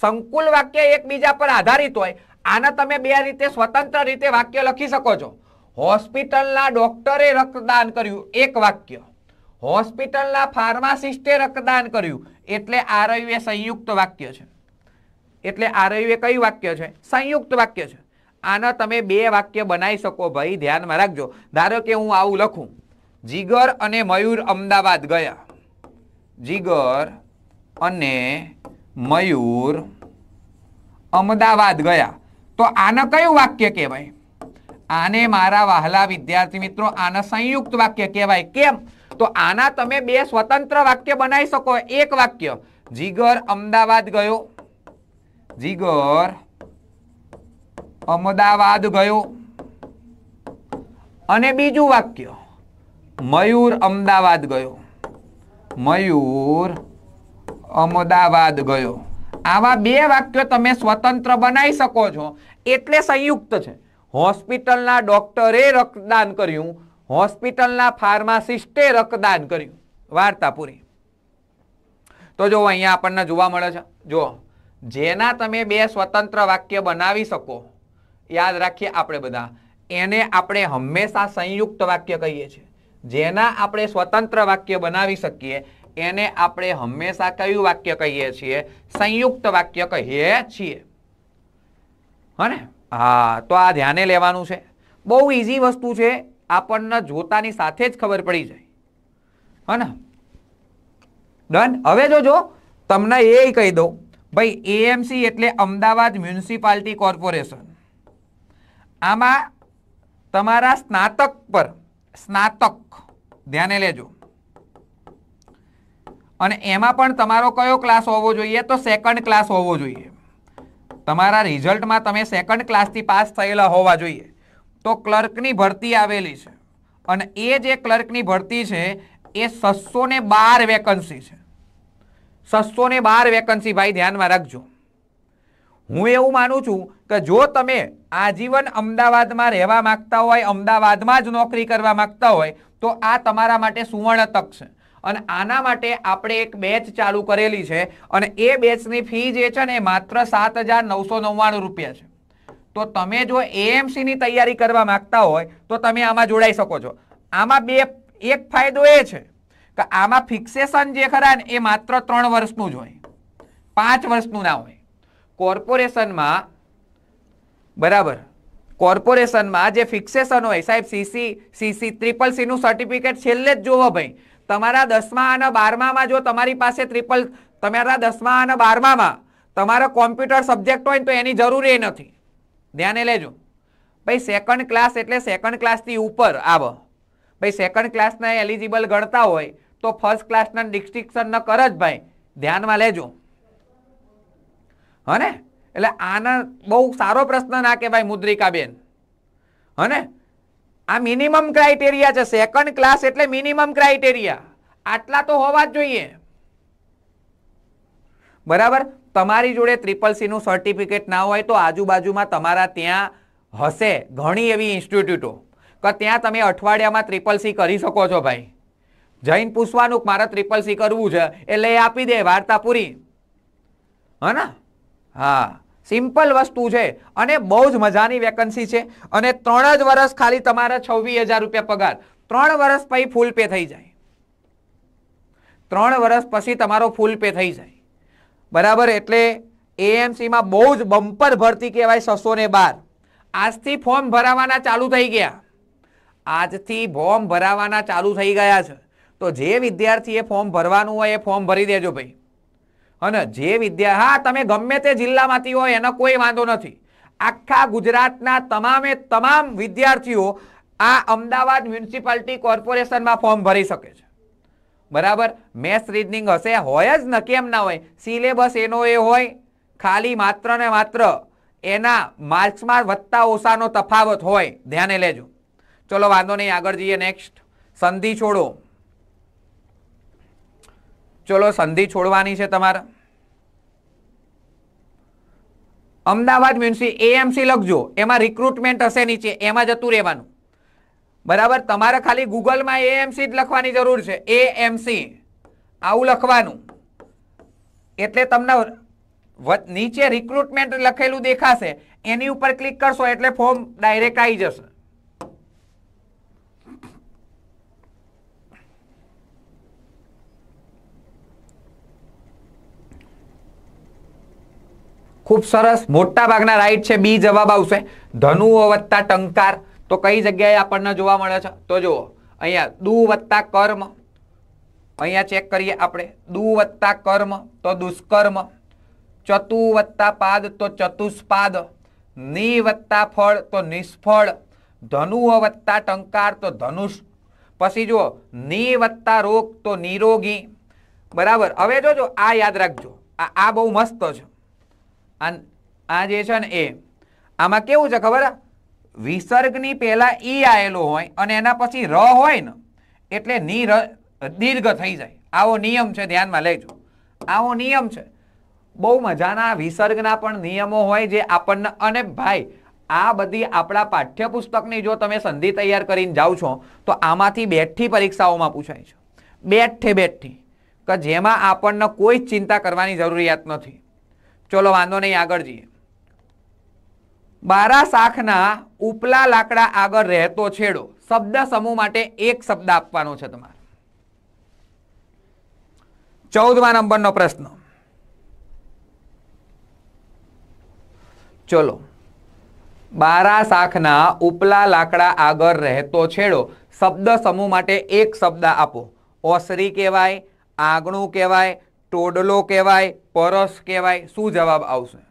સંકુલ વાક્ય એકબીજા પર આધારિત હોય આના તમે બે રીતે સ્વતંત્ર રીતે વાક્ય લખી શકો છો હોસ્પિટલના ડોક્ટરે રક્તદાન કર્યું એક વાક્ય હોસ્પિટલના ફાર્માસિસ્ટે રક્તદાન કર્યું એટલે આરયુ એ સંયુક્ત વાક્ય છે એટલે આરયુ એ કયું વાક્ય છે સંયુક્ત વાક્ય છે આના તમે બે વાક્ય બનાવી શકો ભાઈ ધ્યાનમાં રાખજો ધારો કે હું આવું લખું જીગર અને મયુર અમદાવાદ ગયા જીગર અને મયુર અમદાવાદ ગયા તો આને કયું વાક્ય કહેવાય આને મારા વહાલા વિદ્યાર્થી મિત્રો આને સંયુક્ત વાક્ય કહેવાય કેમ તો આના તમે બે સ્વતંત્ર વાક્ય બનાવી શકો એક વાક્ય જીગર અમદાવાદ ગયો જીગર અમદાવાદ ગયો અને બીજું વાક્ય મયુર અમદાવાદ ગયો મયુર અમદાવાદ ગયો આવા બે વાક્યો તમે સ્વતંત્ર બનાવી શકો છો એટલે સંયુક્ત છે હોસ્પિટલના ડોક્ટરે રક્તદાન કર્યું હોસ્પિટલના ફાર્માસિસ્ટે રક્તદાન કર્યું વાર્તા પૂરી તો જો અહીંયા આપણને જોવા મળે છે જો જેના તમે બે સ્વતંત્ર વાક્ય બનાવી શકો યાદ રાખીએ આપણે બધા એને આપણે હંમેશા સંયુક્ત વાક્ય કહીએ છીએ જેના આપણે સ્વતંત્ર વાક્ય બનાવી શકીએ એને આપણે હંમેશા કયું વાક્ય કહીએ છીએ સંયુક્ત વાક્ય કહીએ છીએ હને હા તો આ ધ્યાને લેવાનું છે બહુ ઇઝી વસ્તુ છે આપણને જોતાની સાથે જ ખબર પડી જાય હને ડન હવે જોજો તમને એ કહી દઉં ભાઈ એએમસી એટલે અમદાવાદ મ્યુનિસિપાલિટી કોર્પોરેશન આમાં તમારા સ્નાતક પર સ્નાતક ધ્યાને લેજો અને એમાં પણ તમારો કયો ક્લાસ હોવો જોઈએ તો સેકન્ડ ક્લાસ હોવો જોઈએ તમારા રિઝલ્ટમાં તમે સેકન્ડ ક્લાસથી પાસ થયેલા હોવા જોઈએ તો ક્લર્કની ભરતી આવેલી છે અને એ જે ક્લર્કની ભરતી છે એ છસો ને બાર વેકન્સી છે છસો ને બાર વેકન્સી ભાઈ ધ્યાનમાં રાખજો હું એવું માનું છું કે જો તમે આજીવન અમદાવાદમાં રહેવા માગતા હોય અમદાવાદમાં જ નોકરી કરવા માંગતા હોય તો આ તમારા માટે સુવર્ણ તક છે અને આના માટે આપણે એક બેચ ચાલુ કરેલી છે અને એ બેચની ફી જે છે ને માત્ર સાત હજાર નવસો નવ્વાણું રૂપિયા છે તો તમે જો એએમસીની તૈયારી કરવા માંગતા હોય તો તમે આમાં જોડાઈ શકો છો આમાં બે એક ફાયદો એ છે કે આમાં ફિક્સેશન જે ખરા ને એ માત્ર ત્રણ વર્ષનું જ હોય પાંચ વર્ષનું ના હોય કોર્પોરેશનમાં બરાબર કોર્પોરેશનમાં જે ફિક્સેશન હોય સાહેબ સીસી સીસી ત્રિપલ સીનું સર્ટિફિકેટ છેલ્લે જ જોવો ભાઈ તમારા દસમા અને બારમામાં જો તમારી પાસે ત્રિપલ તમારા દસમા અને બારમામાં તમારો કોમ્પ્યુટર સબ્જેક્ટ હોય તો એની જરૂર એ નથી ધ્યાને લેજો ભાઈ સેકન્ડ ક્લાસ એટલે સેકન્ડ ક્લાસથી ઉપર આવો ભાઈ સેકન્ડ ક્લાસના એલિજિબલ ગણતા હોય તો ફર્સ્ટ ક્લાસના ડિસ્ટિંક્શન કર જ ભાઈ ધ્યાનમાં લેજો હને એટલે આના બહુ સારો પ્રશ્ન ના કે કહેવાય મુદ્રિકાબેન હને આ મિનિમમ ક્રાઇટેરિયા છે સેકન્ડ ક્લાસ એટલે મિનિમમ ક્રાઇટેરિયા આટલા તો હોવા જ જોઈએ બરાબર તમારી જોડે ત્રિપલ સીનું સર્ટિફિકેટ ના હોય તો આજુબાજુમાં તમારા ત્યાં હશે ઘણી એવી ઇન્સ્ટિટ્યૂટો કે ત્યાં તમે અઠવાડિયામાં ત્રિપલ સી કરી શકો છો ભાઈ જઈને પૂછવાનું મારે ત્રિપલ સી કરવું છે એટલે એ આપી દે વાર્તા પૂરી હે હા સિમ્પલ વસ્તુ છે અને બહુ જ મજાની વેકન્સી છે અને ત્રણ જ વર્ષ ખાલી તમારા છવ્વીસ હજાર રૂપિયા પગાર ત્રણ વર્ષ પછી ફૂલ પે થઈ જાય ત્રણ વર્ષ પછી તમારો ફૂલ પે થઈ જાય બરાબર એટલે એએમસીમાં બહુ જ બમ્પર ભરતી કહેવાય છસો ને બાર આજથી ફોર્મ ભરાવાના ચાલુ થઈ ગયા આજથી ફોર્મ ભરાવાના ચાલુ થઈ ગયા છે તો જે વિદ્યાર્થીએ ફોર્મ ભરવાનું હોય એ ફોર્મ ભરી દેજો ભાઈ અને જે વિદ્યા હા તમે ગમે તે જિલ્લામાંથી હોય એનો કોઈ વાંધો નથી આખા ગુજરાતના તમામે તમામ વિદ્યાર્થીઓ આ અમદાવાદ મ્યુનિસિપાલિટી કોર્પોરેશનમાં ફોર્મ ભરી શકે છે બરાબર મેથ્સ રીઝનિંગ હશે હોય જ ન કેમ ના હોય સિલેબસ એનો એ હોય ખાલી માત્ર ને માત્ર એના માર્ક્સમાં વધતા ઓછાનો તફાવત હોય ધ્યાને લેજો ચલો વાંધો નહીં આગળ જઈએ નેક્સ્ટ સંધિ છોડો ચલો સંધિ છોડવાની છે તમારે અમદાવાદ મ્યુનિસિ એએમસી લખજો એમાં રિક્રુટમેન્ટ હશે નીચે એમાં જતું રહેવાનું બરાબર તમારે ખાલી ગૂગલમાં એએમસી જ લખવાની જરૂર છે એએમસી આવું લખવાનું એટલે તમને નીચે રિક્રુટમેન્ટ લખેલું દેખાશે એની ઉપર ક્લિક કરશો એટલે ફોર્મ ડાયરેક્ટ આવી જશે ખૂબ સરસ મોટા ભાગના રાઈટ છે બી જવાબ આવશે ધનુઓ વત્તા ટંકાર તો કઈ જગ્યાએ આપણને જોવા મળે છે તો જુઓ અહીંયા દુ વત્તા કર્મ અહીંયા ચેક કરીએ આપણે દુ વત્તા કર્મ તો દુષ્કર્મ ચતુ વત્તા પાદ તો ચતુષ્પાદ ની વત્તા ફળ તો નિષ્ફળ ધનુઓ વત્તા ટંકાર તો ધનુષ પછી જુઓ ની વત્તા રોગ તો નિરોગી બરાબર હવે જોજો આ યાદ રાખજો આ આ બહુ મસ્ત છે આ જે છે ને એ આમાં કેવું છે ખબર વિસર્ગની પહેલા ઈ આવેલો હોય અને એના પછી ર હોય ને એટલે ની દીર્ઘ થઈ જાય આવો નિયમ છે ધ્યાનમાં લેજો આવો નિયમ છે બહુ મજાના વિસર્ગના પણ નિયમો હોય જે આપણને અને ભાઈ આ બધી આપણા પાઠ્યપુસ્તકની જો તમે સંધિ તૈયાર કરીને જાઓ છો તો આમાંથી બેઠી પરીક્ષાઓમાં પૂછાય છે બેઠે બેઠી કે જેમાં આપણને કોઈ ચિંતા કરવાની જરૂરિયાત નથી ચલો વાંધો નહીં આગળ જઈએ બારા શાખના ઉપલા લાકડા આગળ રહેતો છેડો શબ્દ સમૂહ માટે એક શબ્દ આપવાનો છે તમારે ચૌદમા નંબરનો પ્રશ્ન ચલો બારા શાખના ઉપલા લાકડા આગળ રહેતો છેડો શબ્દ સમૂહ માટે એક શબ્દ આપો ઓસરી કહેવાય આંગણું કહેવાય ટોડલો કહેવાય પરસ કહેવાય શું જવાબ આવશે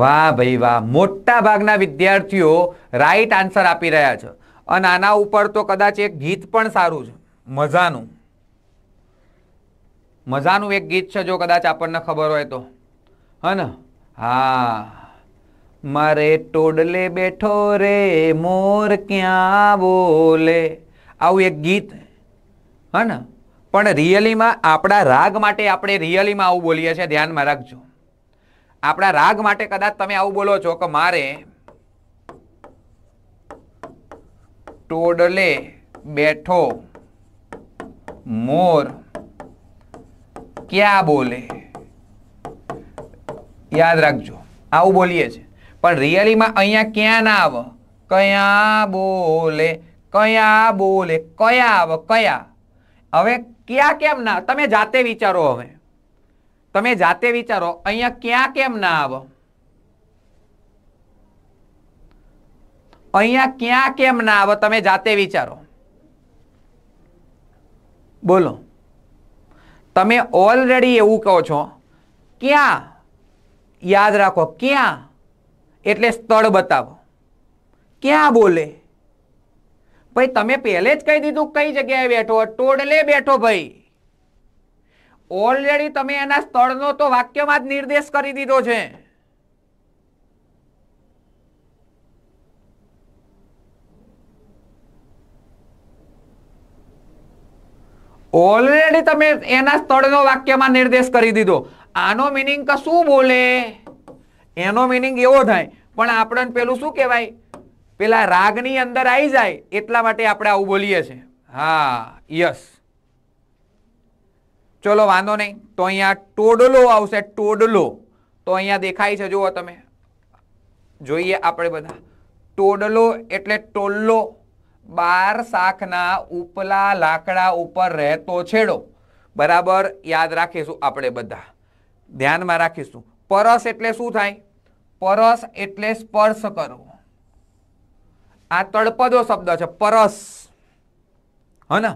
વાહ ભાઈ વાહ મોટા ભાગના વિદ્યાર્થીઓ રાઈટ આન્સર આપી રહ્યા છે અને આના ઉપર તો કદાચ એક ગીત પણ સારું છે મજાનું મજાનું એક ગીત છે જો કદાચ આપણને ખબર હોય તો હે ને હા મારે ટોડલે બેઠો રે મોર ક્યાં બોલે આવું એક ગીત હે ને પણ રિયલીમાં આપણા રાગ માટે આપણે રિયલીમાં આવું બોલીએ છીએ ધ્યાનમાં રાખજો આપણા રાગ માટે કદાચ તમે આવું બોલો છો કે મારે ટોડલે બેઠો મોર ક્યાં બોલે યાદ રાખજો આવું બોલીએ છીએ પણ રિયલીમાં અહીંયા ક્યાં ના આવે કયા બોલે કયા બોલે કયા આવે કયા હવે ક્યાં કેમ ના તમે જાતે વિચારો હવે તમે જાતે વિચારો અહીંયા ક્યાં કેમ ના આવો અહીંયા ક્યાં કેમ ના આવો તમે જાતે વિચારો બોલો તમે ઓલરેડી એવું કહો છો ક્યાં યાદ રાખો ક્યાં એટલે સ્થળ બતાવો ક્યાં બોલે ભાઈ તમે પહેલે જ કહી દીધું કઈ જગ્યાએ બેઠો ટોડલે બેઠો ભાઈ ઓલરેડી તમે એના સ્થળનો તો વાક્યમાં જ નિર્દેશ કરી દીધો છે ઓલરેડી તમે એના સ્થળનો વાક્યમાં નિર્દેશ કરી દીધો આનો મિનિંગ કશું બોલે એનો મિનિંગ એવો થાય પણ આપણને પેલું શું કહેવાય પેલા રાગની અંદર આવી જાય એટલા માટે આપણે આવું બોલીએ છીએ હા યસ ચલો વાંધો નહીં તો અહીંયા ટોડલો આવશે ટોડલો તો અહીંયા દેખાય છે જુઓ તમે જોઈએ આપણે બધા ટોડલો એટલે ટોલ્લો બાર શાખના ઉપલા લાકડા ઉપર રહેતો છેડો બરાબર યાદ રાખીશું આપણે બધા ધ્યાનમાં રાખીશું પરસ એટલે શું થાય પરસ એટલે સ્પર્શ કરવો આ તળપદો શબ્દ છે પરસ હને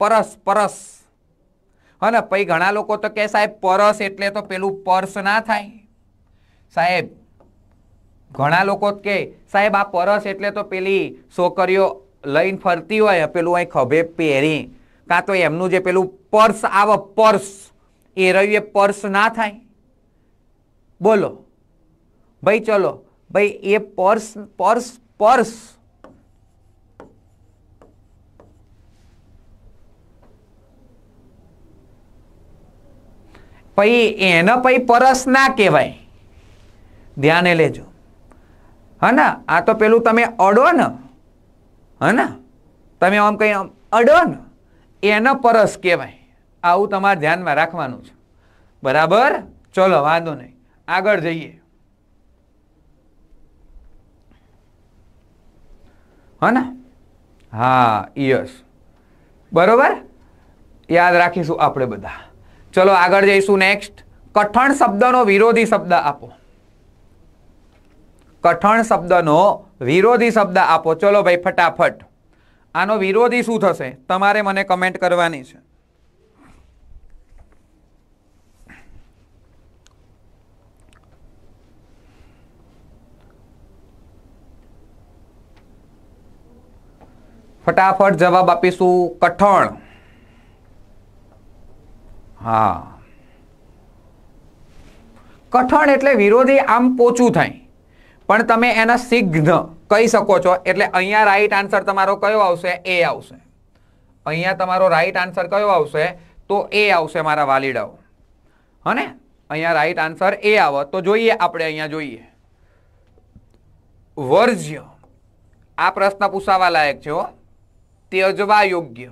પરસ પરસ અને પછી ઘણા લોકો તો કે સાહેબ પરસ એટલે તો પેલું પર્સ ના થાય સાહેબ ઘણા લોકો કે સાહેબ આ પરસ એટલે તો પેલી છોકરીઓ લઈને ફરતી હોય પેલું અહીં ખભે પહેરી કાં તો એમનું જે પેલું પર્સ આવે પર્સ એ રહ્યું એ પર્સ ના થાય બોલો ભાઈ ચલો ભાઈ એ પર્સ પર્સ પર્સ પછી એને પછી પરસ ના કહેવાય ધ્યાને લેજો હા આ તો પેલું તમે અડો ને હા તમે આમ કંઈ અડો ને એને પરસ કહેવાય આવું તમારે ધ્યાનમાં રાખવાનું છે બરાબર ચલો વાંધો નહીં આગળ જઈએ હા ને હા યસ બરોબર યાદ રાખીશું આપણે બધા ચલો આગળ જઈશું નેક્સ્ટ કઠણ શબ્દનો વિરોધી શબ્દ આપો કઠણ શબ્દનો વિરોધી શબ્દ આપો ચલો ભાઈ ફટાફટ આનો વિરોધી શું થશે તમારે મને કમેન્ટ કરવાની છે ફટાફટ જવાબ આપીશું કઠણ હા કઠણ એટલે વિરોધી આમ પોચું થાય પણ તમે એના સિગ્ન કહી શકો છો એટલે અહીંયા રાઈટ આન્સર તમારો કયો આવશે એ આવશે અહીંયા તમારો રાઈટ આન્સર કયો આવશે તો એ આવશે મારા વાલીડાઓ હને અહીંયા રાઈટ આન્સર એ આવે તો જોઈએ આપણે અહીંયા જોઈએ વર્જ્ય આ પ્રશ્ન પૂછાવા લાયક છે તે અજવા યોગ્ય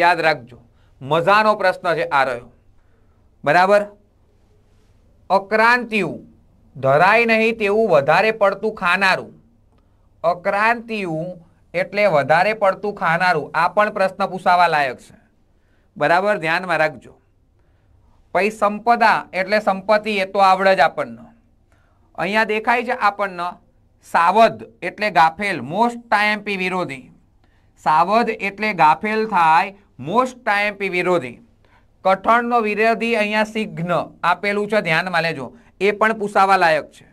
યાદ રાખજો મજાનો પ્રશ્ન છે આ રહ્યો બરાબર અક્રાંતિયું ધરાય નહીં તેવું વધારે પડતું ખાનારું અક્રાંતિયું એટલે વધારે પડતું ખાનારું આ પણ પ્રશ્ન પૂછાવા લાયક છે બરાબર ધ્યાનમાં રાખજો પછી સંપદા એટલે સંપત્તિ એ તો આવડે જ આપણને અહીંયા દેખાય છે આપણને સાવધ એટલે ગાફેલ મોસ્ટ ટાઈમપી વિરોધી સાવધ એટલે ગાફેલ થાય મોસ્ટ ટાઈમ પી વિરોધી કઠણનો વિરોધી અહીંયા સિઘ્ન આપેલું છે ધ્યાનમાં લેજો એ પણ પૂછાવા લાયક છે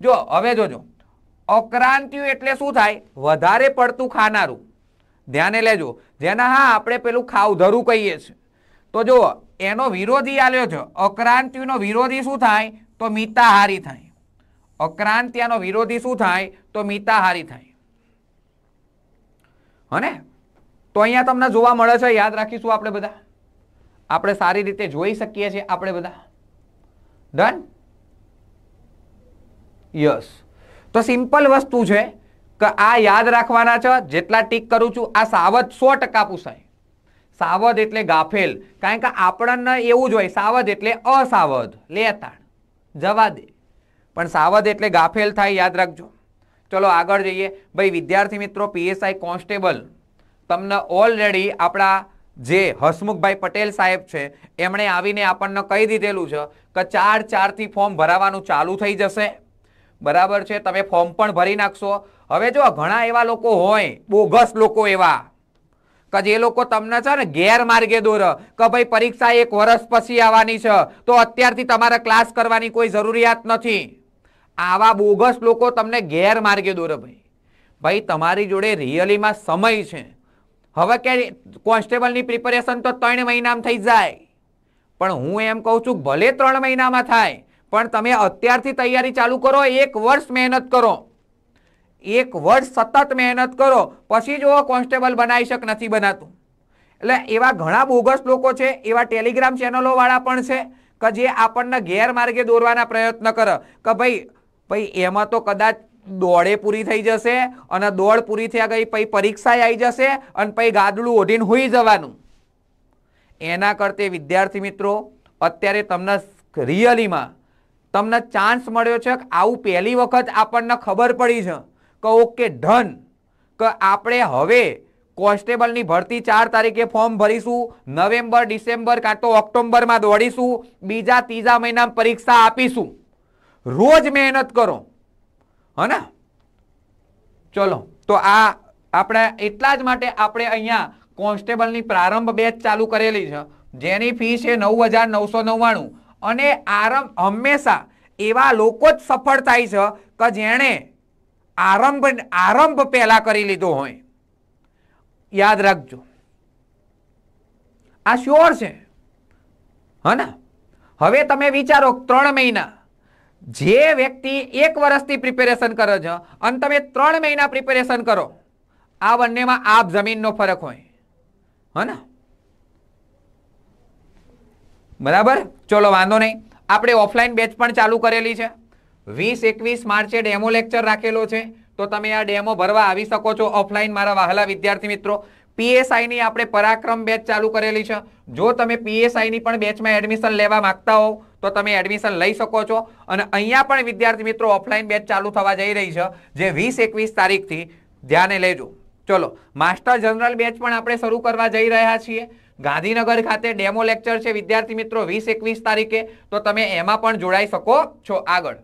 જો હવે જોજો અક્રાંતિયું એટલે શું થાય વધારે પડતું ખાનારું ધ્યાને લેજો જેના હા આપણે પેલું ખાવધરું કહીએ છીએ તો જુઓ એનો વિરોધી આલ્યો છે અક્રાંતિનો વિરોધી શું થાય તો મિતાહારી થાય અક્રાંતિયાનો વિરોધી શું થાય તો મિતાહારી થાય હને તો અહીંયા તમને જોવા મળે છે યાદ રાખીશું આપણે બધા આપણે સારી રીતે જોઈ શકીએ છીએ આપણે બધા ડન યસ તો સિમ્પલ વસ્તુ છે કે આ યાદ રાખવાના છે જેટલા ટીક કરું છું આ સાવધ સો ટકા પૂછાય સાવધ એટલે ગાફેલ કારણ કે આપણને એવું જ હોય સાવધ એટલે અસાવધ લેતાણ જવા દે પણ સાવધ એટલે ગાફેલ થાય યાદ રાખજો ચલો આગળ જઈએ ભાઈ વિદ્યાર્થી મિત્રો પીએસઆઈ કોન્સ્ટેબલ તમને ઓલરેડી આપણા જે હસમુખભાઈ પટેલ સાહેબ છે એમણે આવીને આપણને કહી દીધેલું છે કે ચાર ચારથી ફોર્મ ભરાવાનું ચાલુ થઈ જશે બરાબર છે તમે ફોર્મ પણ ભરી નાખશો હવે જો ઘણા એવા લોકો હોય બોગસ લોકો એવા કે જે લોકો તમને છે ને ગેરમાર્ગે દોરે કે ભાઈ પરીક્ષા એક વર્ષ પછી આવવાની છે તો અત્યારથી તમારે ક્લાસ કરવાની કોઈ જરૂરિયાત નથી આવા બોગસ લોકો તમને ગેરમાર્ગે દોરે ભાઈ ભાઈ તમારી જોડે રિયલીમાં સમય છે હવે કે કોન્સ્ટેબલની પ્રિપેરેશન તો ત્રણ મહિનામાં થઈ જાય પણ હું એમ કહું છું ભલે ત્રણ મહિનામાં થાય પણ તમે અત્યારથી તૈયારી ચાલુ કરો એક વર્ષ મહેનત કરો એક વર્ષ સતત મહેનત કરો પછી જો કોન્સ્ટેબલ બનાવી શક નથી બનાતું એટલે એવા ઘણા બોગસ લોકો છે એવા ટેલિગ્રામ ચેનલોવાળા પણ છે કે જે આપણને ગેરમાર્ગે દોરવાના પ્રયત્ન કરે કે ભાઈ ભાઈ એમાં તો કદાચ દોડે પૂરી થઈ જશે અને દોડ પૂરી થયા ગઈ પછી પરીક્ષાએ આવી જશે અને પછી ગાદડું ઓઢીને હોઈ જવાનું એના કરતે વિદ્યાર્થી મિત્રો અત્યારે તમને રિયલીમાં તમને ચાન્સ મળ્યો છે કે આવું પહેલી વખત આપણને ખબર પડી છે કે ઓકે ધન કે આપણે હવે કોન્સ્ટેબલની ભરતી ચાર તારીખે ફોર્મ ભરીશું નવેમ્બર ડિસેમ્બર કાં તો ઓક્ટોબરમાં દોડીશું બીજા ત્રીજા મહિનામાં પરીક્ષા આપીશું રોજ મહેનત કરો હો ચલો તો આ આપણે એટલા જ માટે આપણે અહીંયા કોન્સ્ટેબલની પ્રારંભ બેચ ચાલુ કરેલી છે જેની ફી છે નવ હજાર નવસો નવ્વાણું અને આરંભ હંમેશા એવા લોકો જ સફળ થાય છે કે જેણે આરંભ આરંભ પહેલાં કરી લીધો હોય યાદ રાખજો આ શ્યોર છે હા હવે તમે વિચારો ત્રણ મહિના જે વ્યક્તિ એક વર્ષથી પ્રિપેરેશન કરે છો અને તમે ત્રણ મહિના પ્રિપેરેશન કરો આ બંનેમાં આપ જમીનનો ફરક હોય હે ને બરાબર ચલો વાંધો નહીં આપણે ઓફલાઈન બેચ પણ ચાલુ કરેલી છે વીસ એકવીસ માર્ચે ડેમો લેક્ચર રાખેલો છે તો તમે આ ડેમો ભરવા આવી શકો છો ઓફલાઈન મારા વહાલા વિદ્યાર્થી મિત્રો પીએસઆઈની આપણે પરાક્રમ બેચ ચાલુ કરેલી છે જો તમે પીએસઆઈની પણ બેચમાં એડમિશન લેવા માંગતા હોવ તો તમે એડમિશન લઈ શકો છો અને અહીંયા પણ વિદ્યાર્થી મિત્રો ઓફલાઈન બેચ ચાલુ થવા જઈ રહી છે જે વીસ એકવીસ તારીખથી ધ્યાને લેજો ચલો માસ્ટર જનરલ બેચ પણ આપણે શરૂ કરવા જઈ રહ્યા છીએ ગાંધીનગર ખાતે ડેમો લેક્ચર છે વિદ્યાર્થી મિત્રો વીસ એકવીસ તારીખે તો તમે એમાં પણ જોડાઈ શકો છો આગળ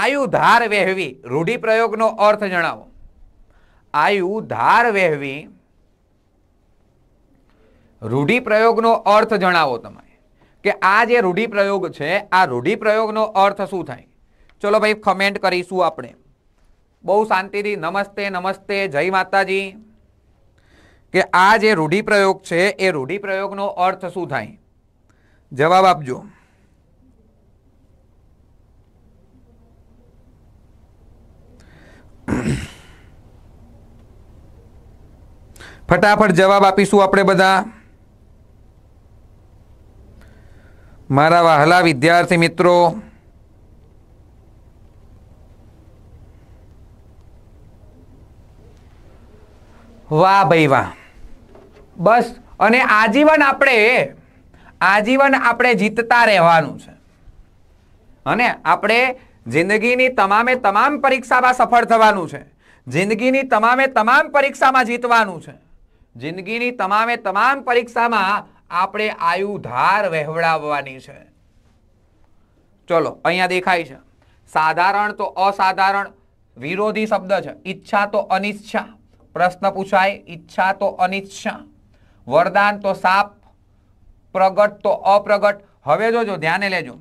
આયુ ધાર વહેવી રૂઢિપ્રયોગનો અર્થ જણાવો આયુ ધાર વહેવી રૂઢિપ્રયોગનો અર્થ જણાવો તમે કે આ જે રૂઢિપ્રયોગ છે આ રૂઢિપ્રયોગનો અર્થ શું થાય ચલો ભાઈ કમેન્ટ કરીશું આપણે બહુ શાંતિથી નમસ્તે નમસ્તે જય માતાજી કે આ જે રૂઢિપ્રયોગ છે એ રૂઢિપ્રયોગનો અર્થ શું થાય જવાબ આપજો ફટાફટ જવાબ આપીશું આપણે બધા મારા વહાલા વિદ્યાર્થી મિત્રો વાહ ભાઈ વાહ બસ અને આજીવન આપણે આજીવન આપણે જીતતા રહેવાનું છે અને આપણે જિંદગીની તમામે તમામ પરીક્ષામાં સફળ થવાનું છે જિંદગીની તમામે તમામ પરીક્ષામાં જીતવાનું છે જિંદગીની તમામે તમામ પરીક્ષામાં આપણે આયુ ધાર વહેવડાવવાની છે ચલો અહીંયા દેખાય છે સાધારણ તો અસાધારણ વિરોધી શબ્દ છે ઈચ્છા તો અનિચ્છા પ્રશ્ન પૂછાય ઈચ્છા તો અનિચ્છા વરદાન તો સાપ પ્રગટ તો અપ્રગટ હવે જોજો ધ્યાને લેજો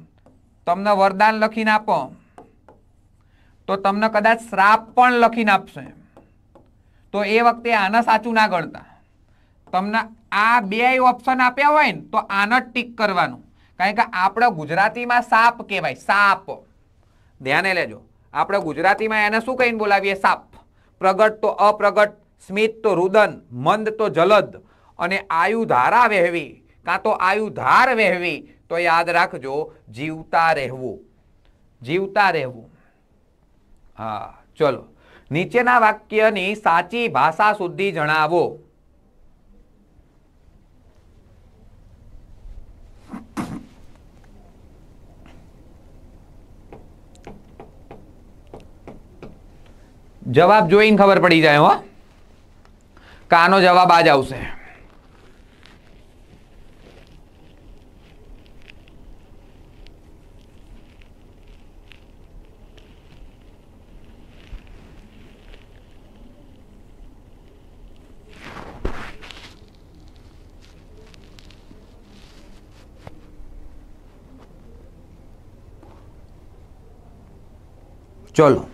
તમને વરદાન લખીને આપો તો તમને કદાચ શ્રાપ પણ લખીને આપશે તો એ વખતે આના સાચું ના ગણતા તમને આ બે ઓપ્શન આપ્યા હોય ને તો આને ટીક કરવાનું કારણ કે આપણે ગુજરાતીમાં સાપ કહેવાય સાપ ધ્યાને લેજો આપણે ગુજરાતીમાં એને શું કહીને બોલાવીએ સાપ પ્રગટ તો અપ્રગટ સ્મિત તો રુદન મંદ તો જલદ અને આયુ ધારા વહેવી કાં તો આયુ ધાર વહેવી તો યાદ રાખજો જીવતા રહેવું જીવતા રહેવું હા ચલો નીચેના વાક્યની સાચી ભાષા સુધી જણાવો जवाब जो इन खबर पड़ी जाए कानो जवाब आ जाओ से चलो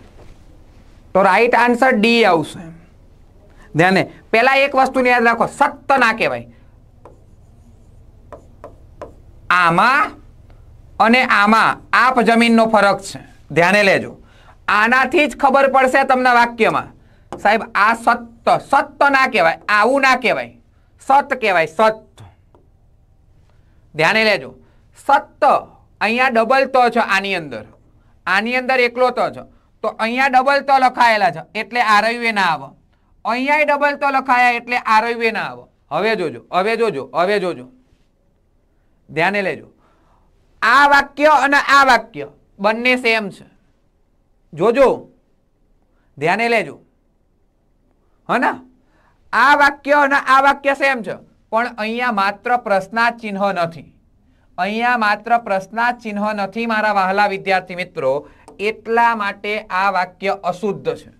તો રાઈટ આન્સર ડી આવશે ધ્યાને પેલા એક વસ્તુને યાદ રાખો સત્ત ના કહેવાય આમાં અને આમાં આપ જમીનનો ફરક છે ધ્યાને લેજો આનાથી જ ખબર પડશે તમને વાક્યમાં સાહેબ આ સત્ય સત્ય ના કહેવાય આવું ના કહેવાય સત કહેવાય સત ધ્યાને લેજો સત્ય અહીંયા ડબલ તો છે આની અંદર આની અંદર એકલો તો છે તો અહીંયા ડબલ તો લખાયેલા છે એટલે આરવ્ય ના આવે અહીંયા ડબલ તો લખાયા એટલે આરવ્ય ના આવે હવે જોજો હવે જોજો હવે જોજો ધ્યાને લેજો આ વાક્ય અને આ વાક્ય બંને સેમ છે જોજો ધ્યાને લેજો હના આ વાક્ય અને આ વાક્ય સેમ છે પણ અહીંયા માત્ર પ્રશ્નાર્થ ચિહ્ન નથી અહીંયા માત્ર પ્રશ્નાર્થ ચિહ્ન નથી મારા વહાલા વિદ્યાર્થી મિત્રો એટલા માટે આ વાક્ય અશુદ્ધ છે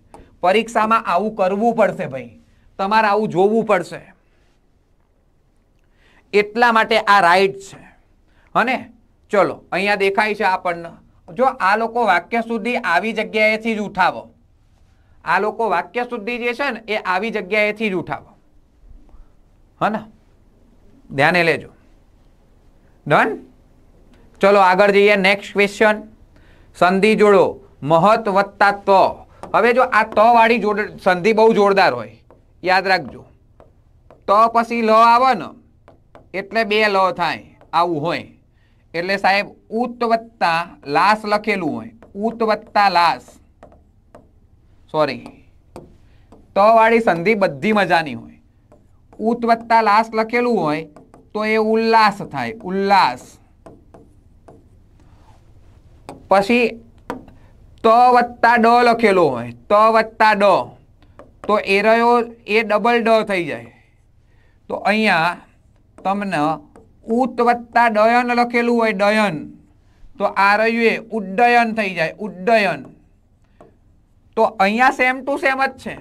પરીક્ષામાં આવું કરવું પડશે ભાઈ તમારે આવું જોવું પડશે એટલા માટે આ રાઈટ છે હને ચલો અહીંયા દેખાય છે આપણને જો આ લોકો વાક્ય સુધી આવી જગ્યાએથી જ ઉઠાવો આ લોકો વાક્ય સુધી જે છે ને એ આવી જગ્યાએથી જ ઉઠાવો હને ધ્યાને લેજો ડન ચલો આગળ જઈએ નેક્સ્ટ ક્વેશ્ચન સંધિ જોડો મહત વત્તા ત હવે જો આ ત વાળી જોડ સંધિ બહુ જોરદાર હોય યાદ રાખજો ત પછી લ આવે ને એટલે બે લ થાય આવું હોય એટલે સાહેબ ઉત વત્તા લાસ લખેલું હોય ઉત વત્તા લાસ સોરી ત વાળી સંધિ બધી મજાની હોય ઉત વત્તા લાસ લખેલું હોય તો એ ઉલ્લાસ થાય ઉલ્લાસ પછી ત વત્તા ડ લખેલો હોય ત વત્તા ડ તો એ રહ્યો એ ડબલ ડ થઈ જાય તો અહીંયા તમને ઉત વત્તા ડયન લખેલું હોય ડયન તો આ રહ્યું એ ઉડ્ડયન થઈ જાય ઉડ્ડયન તો અહીંયા સેમ ટુ સેમ જ છે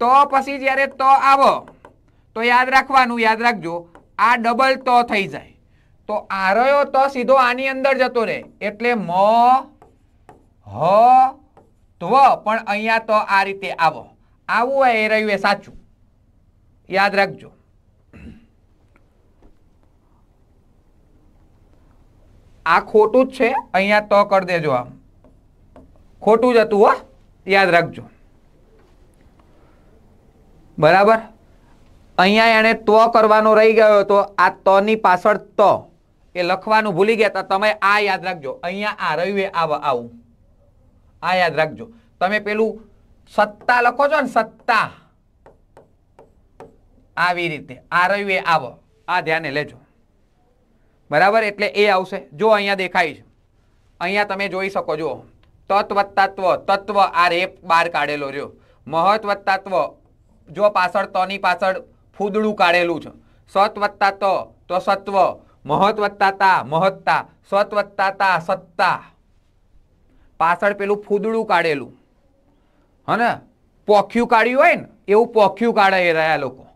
તો પછી જ્યારે તો આવો તો યાદ રાખવાનું યાદ રાખજો આ ડબલ તો થઈ જાય તો આરયો ત સીધો આની અંદર જતો રહે એટલે મ હ ત્વ પણ અહીંયા તો આ રીતે આવો આવું એ રહ્યું એ સાચું યાદ રાખજો આ ખોટું જ છે અહીંયા તો કરી દેજો આમ ખોટું જ હતું હો યાદ રાખજો બરાબર અહીંયા એણે તો કરવાનો રહી ગયો હતો આ તની પાછળ તો કે લખવાનું ભૂલી ગયા તો તમે આ યાદ રાખજો અહીંયા આ રવિએ આવ આવું આ યાદ રાખજો તમે પેલું સત્તા લખો છો ને સત્તા આવી રીતે આ રવિએ આવ આ ધ્યાને લેજો બરાબર એટલે એ આવશે જો અહીંયા દેખાય છે અહીંયા તમે જોઈ શકો જો તત્વત્તાત્વ તત્વ આ રેપ બહાર કાઢેલો રહ્યો મહત્વત્તાત્વ જો પાછળ તની પાછળ ફૂદડું કાઢેલું છે સત્વ તત્વ તો સત્વ મહત વત્તા મહત્તા સત વત્તા સત્તા પાછળ પેલું ફૂદડું કાઢેલું હને પોખ્યું કાઢ્યું હોય ને એવું પોખ્યું કાઢે એ રહ્યા લોકો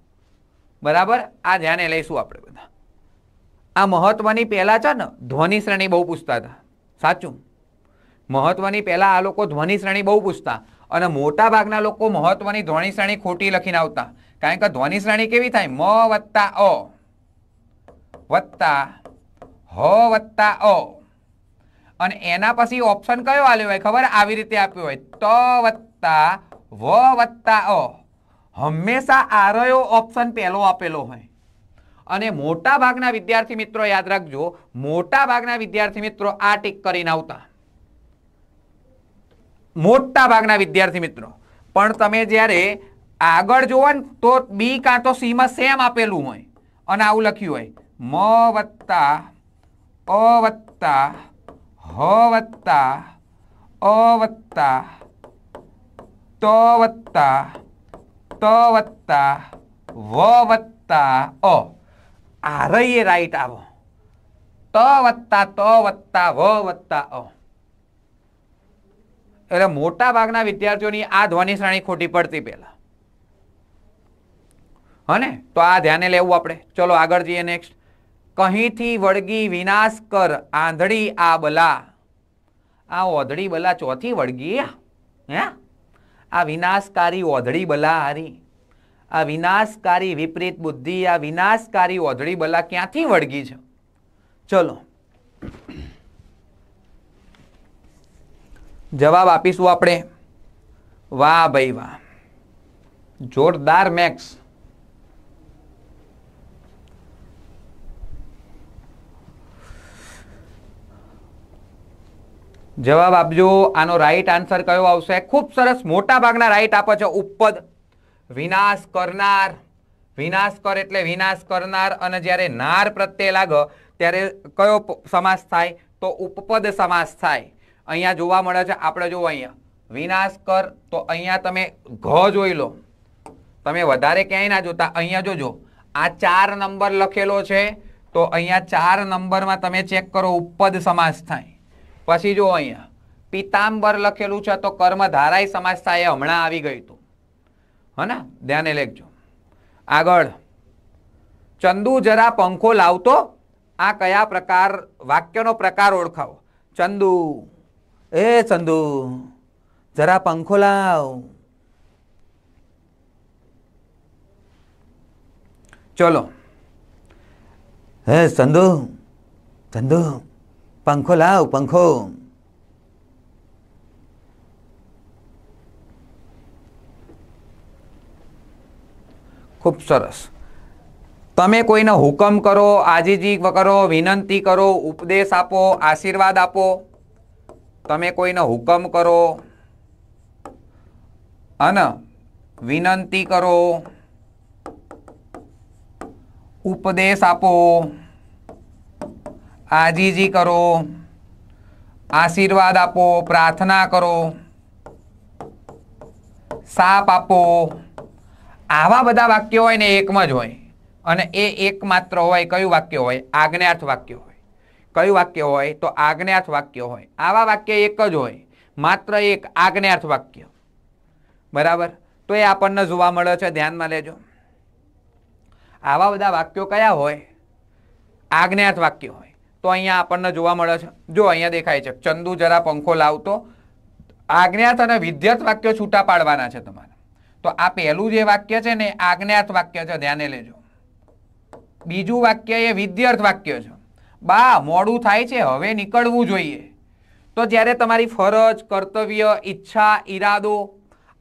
બરાબર આ ધ્યાને લઈશું આપણે બધા આ મહત્વની પહેલાં છે ને ધ્વનિ શ્રેણી બહુ પૂછતા હતા સાચું મહત્વની પહેલાં આ લોકો ધ્વનિ શ્રેણી બહુ પૂછતા અને મોટા ભાગના લોકો મહત્વની ધ્વનિ શ્રેણી ખોટી લખીને આવતા કારણ કે ધ્વનિ શ્રેણી કેવી થાય મ વત્તા અ વત્તા હ વત્તા ઓ અને એના પછી ઓપ્શન કયો આવ્યો હોય ખબર આવી રીતે આપ્યો હોય ત વત્તા વ વત્તા ઓ હંમેશા આરયો ઓપ્શન પહેલો આપેલો હોય અને મોટા ભાગના વિદ્યાર્થી મિત્રો યાદ રાખજો મોટા ભાગના વિદ્યાર્થી મિત્રો આ ટીક કરીને આવતા મોટા ભાગના વિદ્યાર્થી મિત્રો પણ તમે જ્યારે આગળ જોવો ને તો બી કાં તો સીમાં સેમ આપેલું હોય અને આવું લખ્યું હોય મ વત્તા અ વત્તા હ વત્તા અ વત્તા ત વત્તા ત વત્તા વ વત્તા અ આ રહીએ રાઈટ આવો ત વત્તા ત વત્તા વ વત્તા અ એટલે મોટા ભાગના વિદ્યાર્થીઓની આ ધ્વનિ શ્રેણી ખોટી પડતી પહેલા હને તો આ ધ્યાને લેવું આપણે ચલો આગળ જઈએ નેક્સ્ટ કહીથી વળગી વિનાશ કર આંધળી આ બલા આ ઓધળી બલા ચોથી વળગી હે આ વિનાશકારી ઓધળી બલા હારી આ વિનાશકારી વિપરીત બુદ્ધિ આ વિનાશકારી ઓધળી બલા ક્યાંથી વળગી છે ચલો જવાબ આપીશું આપણે વાહ ભાઈ વાહ જોરદાર મેક્સ જવાબ આપજો આનો રાઈટ આન્સર કયો આવશે ખૂબ સરસ મોટા ભાગના રાઈટ આપે છે ઉપપદ વિનાશ કરનાર વિનાશ કર એટલે વિનાશ કરનાર અને જ્યારે નાર પ્રત્યે લાગ ત્યારે કયો સમાસ થાય તો ઉપપદ સમાસ થાય અહીંયા જોવા મળે છે આપણે જોવો અહીંયા વિનાશ કર તો અહીંયા તમે ઘ જોઈ લો તમે વધારે ક્યાંય ના જોતા અહીંયા જોજો આ ચાર નંબર લખેલો છે તો અહીંયા ચાર નંબરમાં તમે ચેક કરો ઉપપદ સમાસ થાય પછી જો અહીંયા પિતાંબર લખેલું છે તો કર્મધારાય સમાજ થાય હમણાં આવી ગયું હતું હને ધ્યાને લેખજો આગળ ચંદુ જરા પંખો લાવતો આ કયા પ્રકાર વાક્યનો પ્રકાર ઓળખાવો ચંદુ એ ચંદુ જરા પંખો લાવ ચલો હે ચંદુ ચંદુ પંખો લાવ પંખો ખૂબ સરસ તમે કોઈને હુકમ કરો આજીજી કરો વિનંતી કરો ઉપદેશ આપો આશીર્વાદ આપો તમે કોઈને હુકમ કરો અને વિનંતી કરો ઉપદેશ આપો આજીજી કરો આશીર્વાદ આપો પ્રાર્થના કરો સાપ આપો આવા બધા વાક્યો હોય ને એકમાં જ હોય અને એ એકમાત્ર હોય કયું વાક્ય હોય આજ્ઞાર્થ વાક્ય હોય કયું વાક્ય હોય તો આજ્ઞાર્થ વાક્ય હોય આવા વાક્ય એક જ હોય માત્ર એક આજ્ઞાર્થ વાક્ય બરાબર તો એ આપણને જોવા મળે છે ધ્યાનમાં લેજો આવા બધા વાક્યો કયા હોય આજ્ઞાર્થ વાક્ય હોય તો અહીંયા આપણને જોવા મળે છે જો અહીંયા દેખાય છે ચંદુ જરા પંખો લાવતો આજ્ઞાત અને વિદ્યત વાક્યો છૂટા પાડવાના છે તમારે તો આ પહેલું જે વાક્ય છે ને આજ્ઞાત વાક્ય છે ધ્યાને લેજો બીજું વાક્ય એ વિદ્યાર્થ વાક્ય છે બા મોડું થાય છે હવે નીકળવું જોઈએ તો જ્યારે તમારી ફરજ કર્તવ્ય ઈચ્છા ઈરાદો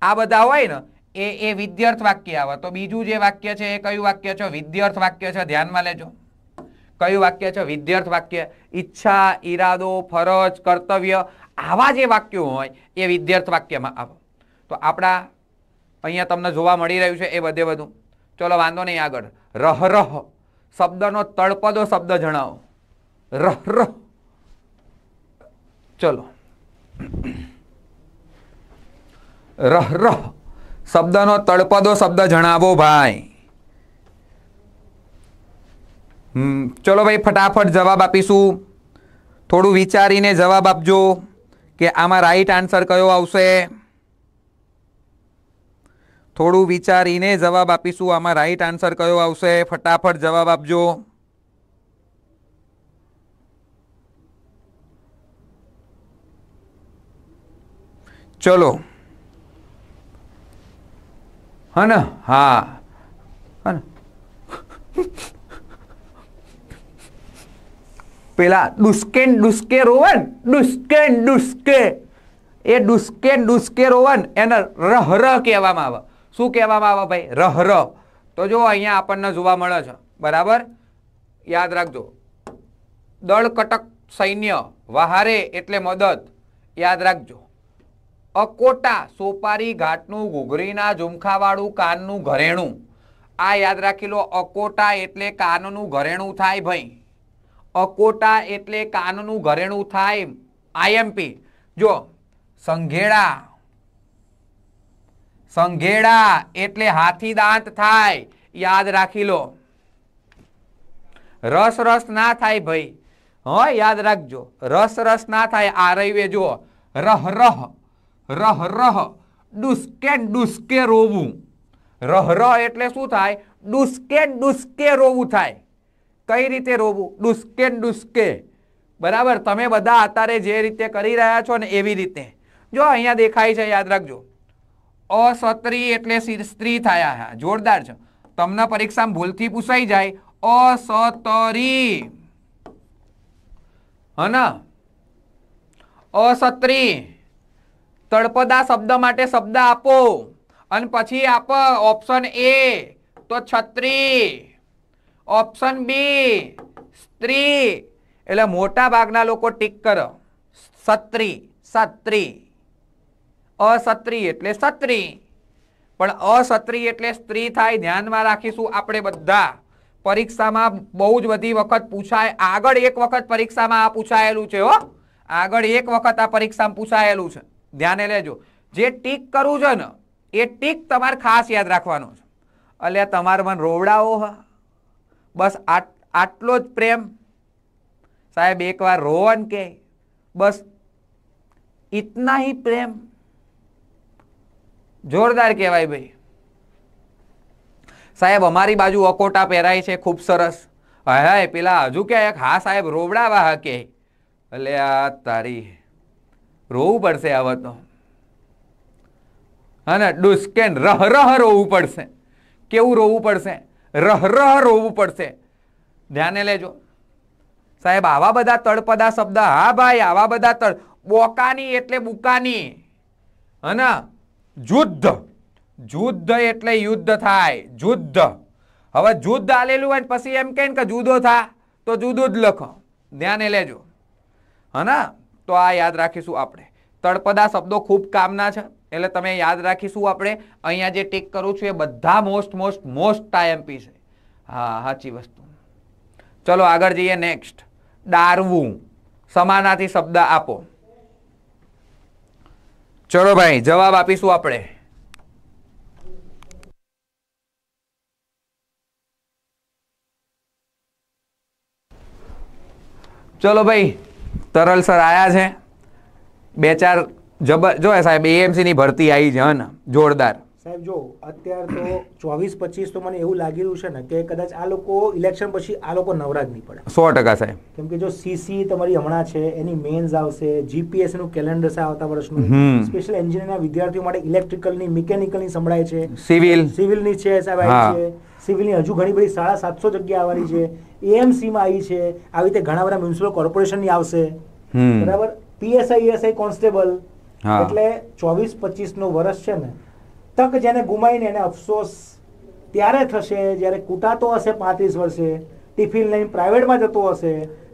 આ બધા હોય ને એ એ વિદ્યાર્થ વાક્ય આવે તો બીજું જે વાક્ય છે એ કયું વાક્ય છે વિદ્યાર્થ વાક્ય છે ધ્યાનમાં લેજો કયું વાક્ય છે વિદ્યાર્થ વાક્ય ઈચ્છા ઈરાદો ફરજ કર્તવ્ય આવા જે વાક્યો હોય એ વિદ્યાર્થ વાક્યમાં આવો તો આપણા અહીંયા તમને જોવા મળી રહ્યું છે એ બધે બધું ચલો વાંધો નહીં આગળ રહ રહ શબ્દનો તળપદો શબ્દ જણાવો રહ રહ ચલો રહ રહ શબ્દનો તળપદો શબ્દ જણાવો ભાઈ ચલો ભાઈ ફટાફટ જવાબ આપીશું થોડું વિચારીને જવાબ આપજો કે આમાં રાઈટ આન્સર કયો આવશે થોડું વિચારીને જવાબ આપીશું આમાં રાઈટ આન્સર કયો આવશે ફટાફટ જવાબ આપજો ચલો હા ને હા હા પેલા ડુસ્કેન ડુસ્કે રોવન દુષ્કેન ડુસ્કે એ ડુસ્કેન ડુસ્કે રોવન એને રહ રહ કહેવામાં આવે શું કહેવામાં આવે ભાઈ રહ તો જો અહીંયા આપણને જોવા મળે છે બરાબર યાદ રાખજો દળ કટક સૈન્ય વહારે એટલે મદદ યાદ રાખજો અકોટા સોપારી ઘાટનું ઘૂઘરીના ઝુમખાવાળું કાનનું ઘરેણું આ યાદ રાખી લો અકોટા એટલે કાનનું ઘરેણું થાય ભાઈ અકોટા એટલે કાનનું ઘરેણું થાય આઈએમપી જો સંઘેડા સંઘેડા એટલે હાથી દાંત થાય યાદ રાખી લો રસ રસ ના થાય ભાઈ હ યાદ રાખજો રસ રસ ના થાય આ રહીવે જો રહ રહ રહ રહ ડુસ્કે ડુસ્કે રોવું રહ રહ એટલે શું થાય ડુસ્કે ડુસ્કે રોવું થાય કઈ રીતે રોવું ડુસ્કે ડુસ્કે બરાબર તમે બધા અત્યારે જે રીતે કરી રહ્યા છો ને એવી રીતે જો અહીંયા દેખાય છે યાદ રાખજો અસત્રી એટલે સ્ત્રી થયા હા જોરદાર છે તમને પરીક્ષામાં ભૂલથી પૂછાઈ જાય અસતરી હના અસત્રી તળપદા શબ્દ માટે શબ્દ આપો અને પછી આપ ઓપ્શન એ તો છત્રી ઓપ્શન બી સ્ત્રી એટલે મોટા ભાગના લોકો ટીક કરો સત્રી સત્રી અસત્રી એટલે સત્રી પણ અસત્રી એટલે સ્ત્રી થાય ધ્યાનમાં રાખીશું આપણે બધા પરીક્ષામાં બહુ જ બધી વખત પૂછાય આગળ એક વખત પરીક્ષામાં આ પૂછાયેલું છે હો આગળ એક વખત આ પરીક્ષામાં પૂછાયેલું છે ધ્યાને લેજો જે ટીક કરવું છે ને એ ટીક તમારે ખાસ યાદ રાખવાનું છે એટલે તમારે મને રોવડાવો હા બસ આટલો જ પ્રેમ સાહેબ એકવાર રોવન કે બસ ઇતના હી પ્રેમ જોરદાર કહેવાય ભાઈ સાહેબ અમારી બાજુ અકોટા પહેરાય છે ખૂબ સરસ હા હા પેલા હજુ કે હા સાહેબ રોવડાવા હકે એટલે આ તારી રોવું પડશે આવા તો હા ને ડુસ્કેન રહ રહ રોવું પડશે કેવું રોવું પડશે રહરહ રોવું પડશે ધ્યાને લેજો સાહેબ આવા બધા તળપદા શબ્દ હા ભાઈ આવા બધા તળ બોકાની એટલે બુકાની હને જુદ્ધ જુદ્ધ એટલે યુદ્ધ થાય જુદ્ધ હવે જુદ્ધ આલેલું હોય પછી એમ કહે કે જુદો થા તો જુદું જ લખો ધ્યાને લેજો હને તો આ યાદ રાખીશું આપણે તળપદા શબ્દો ખૂબ કામના છે એટલે તમે યાદ રાખીશું આપણે અહીંયા જે ટીક કરું છું એ બધા મોસ્ટ મોસ્ટ મોસ્ટ આઈએમપી છે હા સાચી વસ્તુ ચલો આગળ જઈએ નેક્સ્ટ ડારવું સમાનાથી શબ્દ આપો ચલો ભાઈ જવાબ આપીશું આપણે ચલો ભાઈ તરલ સર આયા છે બે ચાર જબર જો સાહેબ એએમસી ની ભરતી આવી છે જોરદાર સાહેબ જો અત્યાર તો ચોવીસ પચીસ તો મને એવું લાગી રહ્યું છે ને કે કદાચ આ લોકો ઇલેક્શન પછી આ લોકો નવરાજ નહીં પડે સો ટકા સાહેબ કેમ કે જો સીસી તમારી હમણાં છે એની મેન્સ આવશે જીપીએસ નું કેલેન્ડર છે આવતા વર્ષનું સ્પેશિયલ એન્જિનિયર વિદ્યાર્થીઓ માટે ઇલેક્ટ્રિકલ ની મિકેનિકલ ની સંભળાય છે સિવિલ સિવિલ ની છે સાહેબ આવી છે સિવિલ ની હજુ ઘણી બધી સાડા સાતસો જગ્યા આવવાની છે એએમસી માં આવી છે આવી રીતે ઘણા બધા મ્યુનિસિપલ કોર્પોરેશન ની આવશે બરાબર પીએસઆઈ એસઆઈ કોન્સ્ટેબલ એટલે ચોવીસ પચીસ નું વર્ષ છે ને તક જેને ગુમાઈને એને અફસોસ ત્યારે થશે જયારે કૂટાતો હશે પાંત્રીસ વર્ષે ટિફિન લઈને પ્રાઇવેટમાં જતો હશે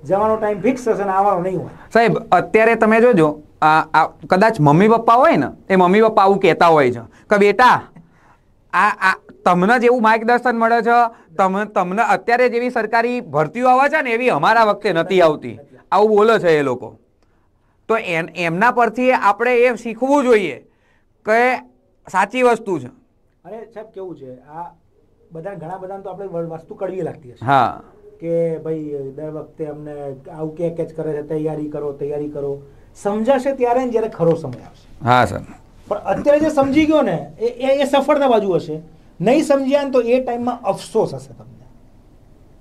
જવાનો ટાઈમ ફિક્સ હશે ને આવવાનો નહીં હોય સાહેબ અત્યારે તમે જોજો આ કદાચ મમ્મી પપ્પા હોય ને એ મમ્મી પપ્પા આવું કહેતા હોય છે કે બેટા આ આ તમને જેવું માર્ગદર્શન મળે છે તમે તમને અત્યારે જેવી સરકારી ભરતીઓ આવે છે ને એવી અમારા વખતે નથી આવતી આવું બોલે છે એ લોકો તો એમના પરથી આપણે એ શીખવું જોઈએ કે સાચી વસ્તુ છે અરે સાહેબ કેવું છે આ બધા ઘણા બધા તો આપણે વસ્તુ કડવી લાગતી હશે હા કે ભાઈ દર વખતે અમને આવું કે કેચ કરે છે તૈયારી કરો તૈયારી કરો સમજાશે ત્યારે જ્યારે ખરો સમય આવશે હા સર પણ અત્યારે જે સમજી ગયો ને એ એ સફળતા બાજુ હશે નહીં સમજ્યા ને તો એ ટાઈમમાં અફસોસ હશે તમને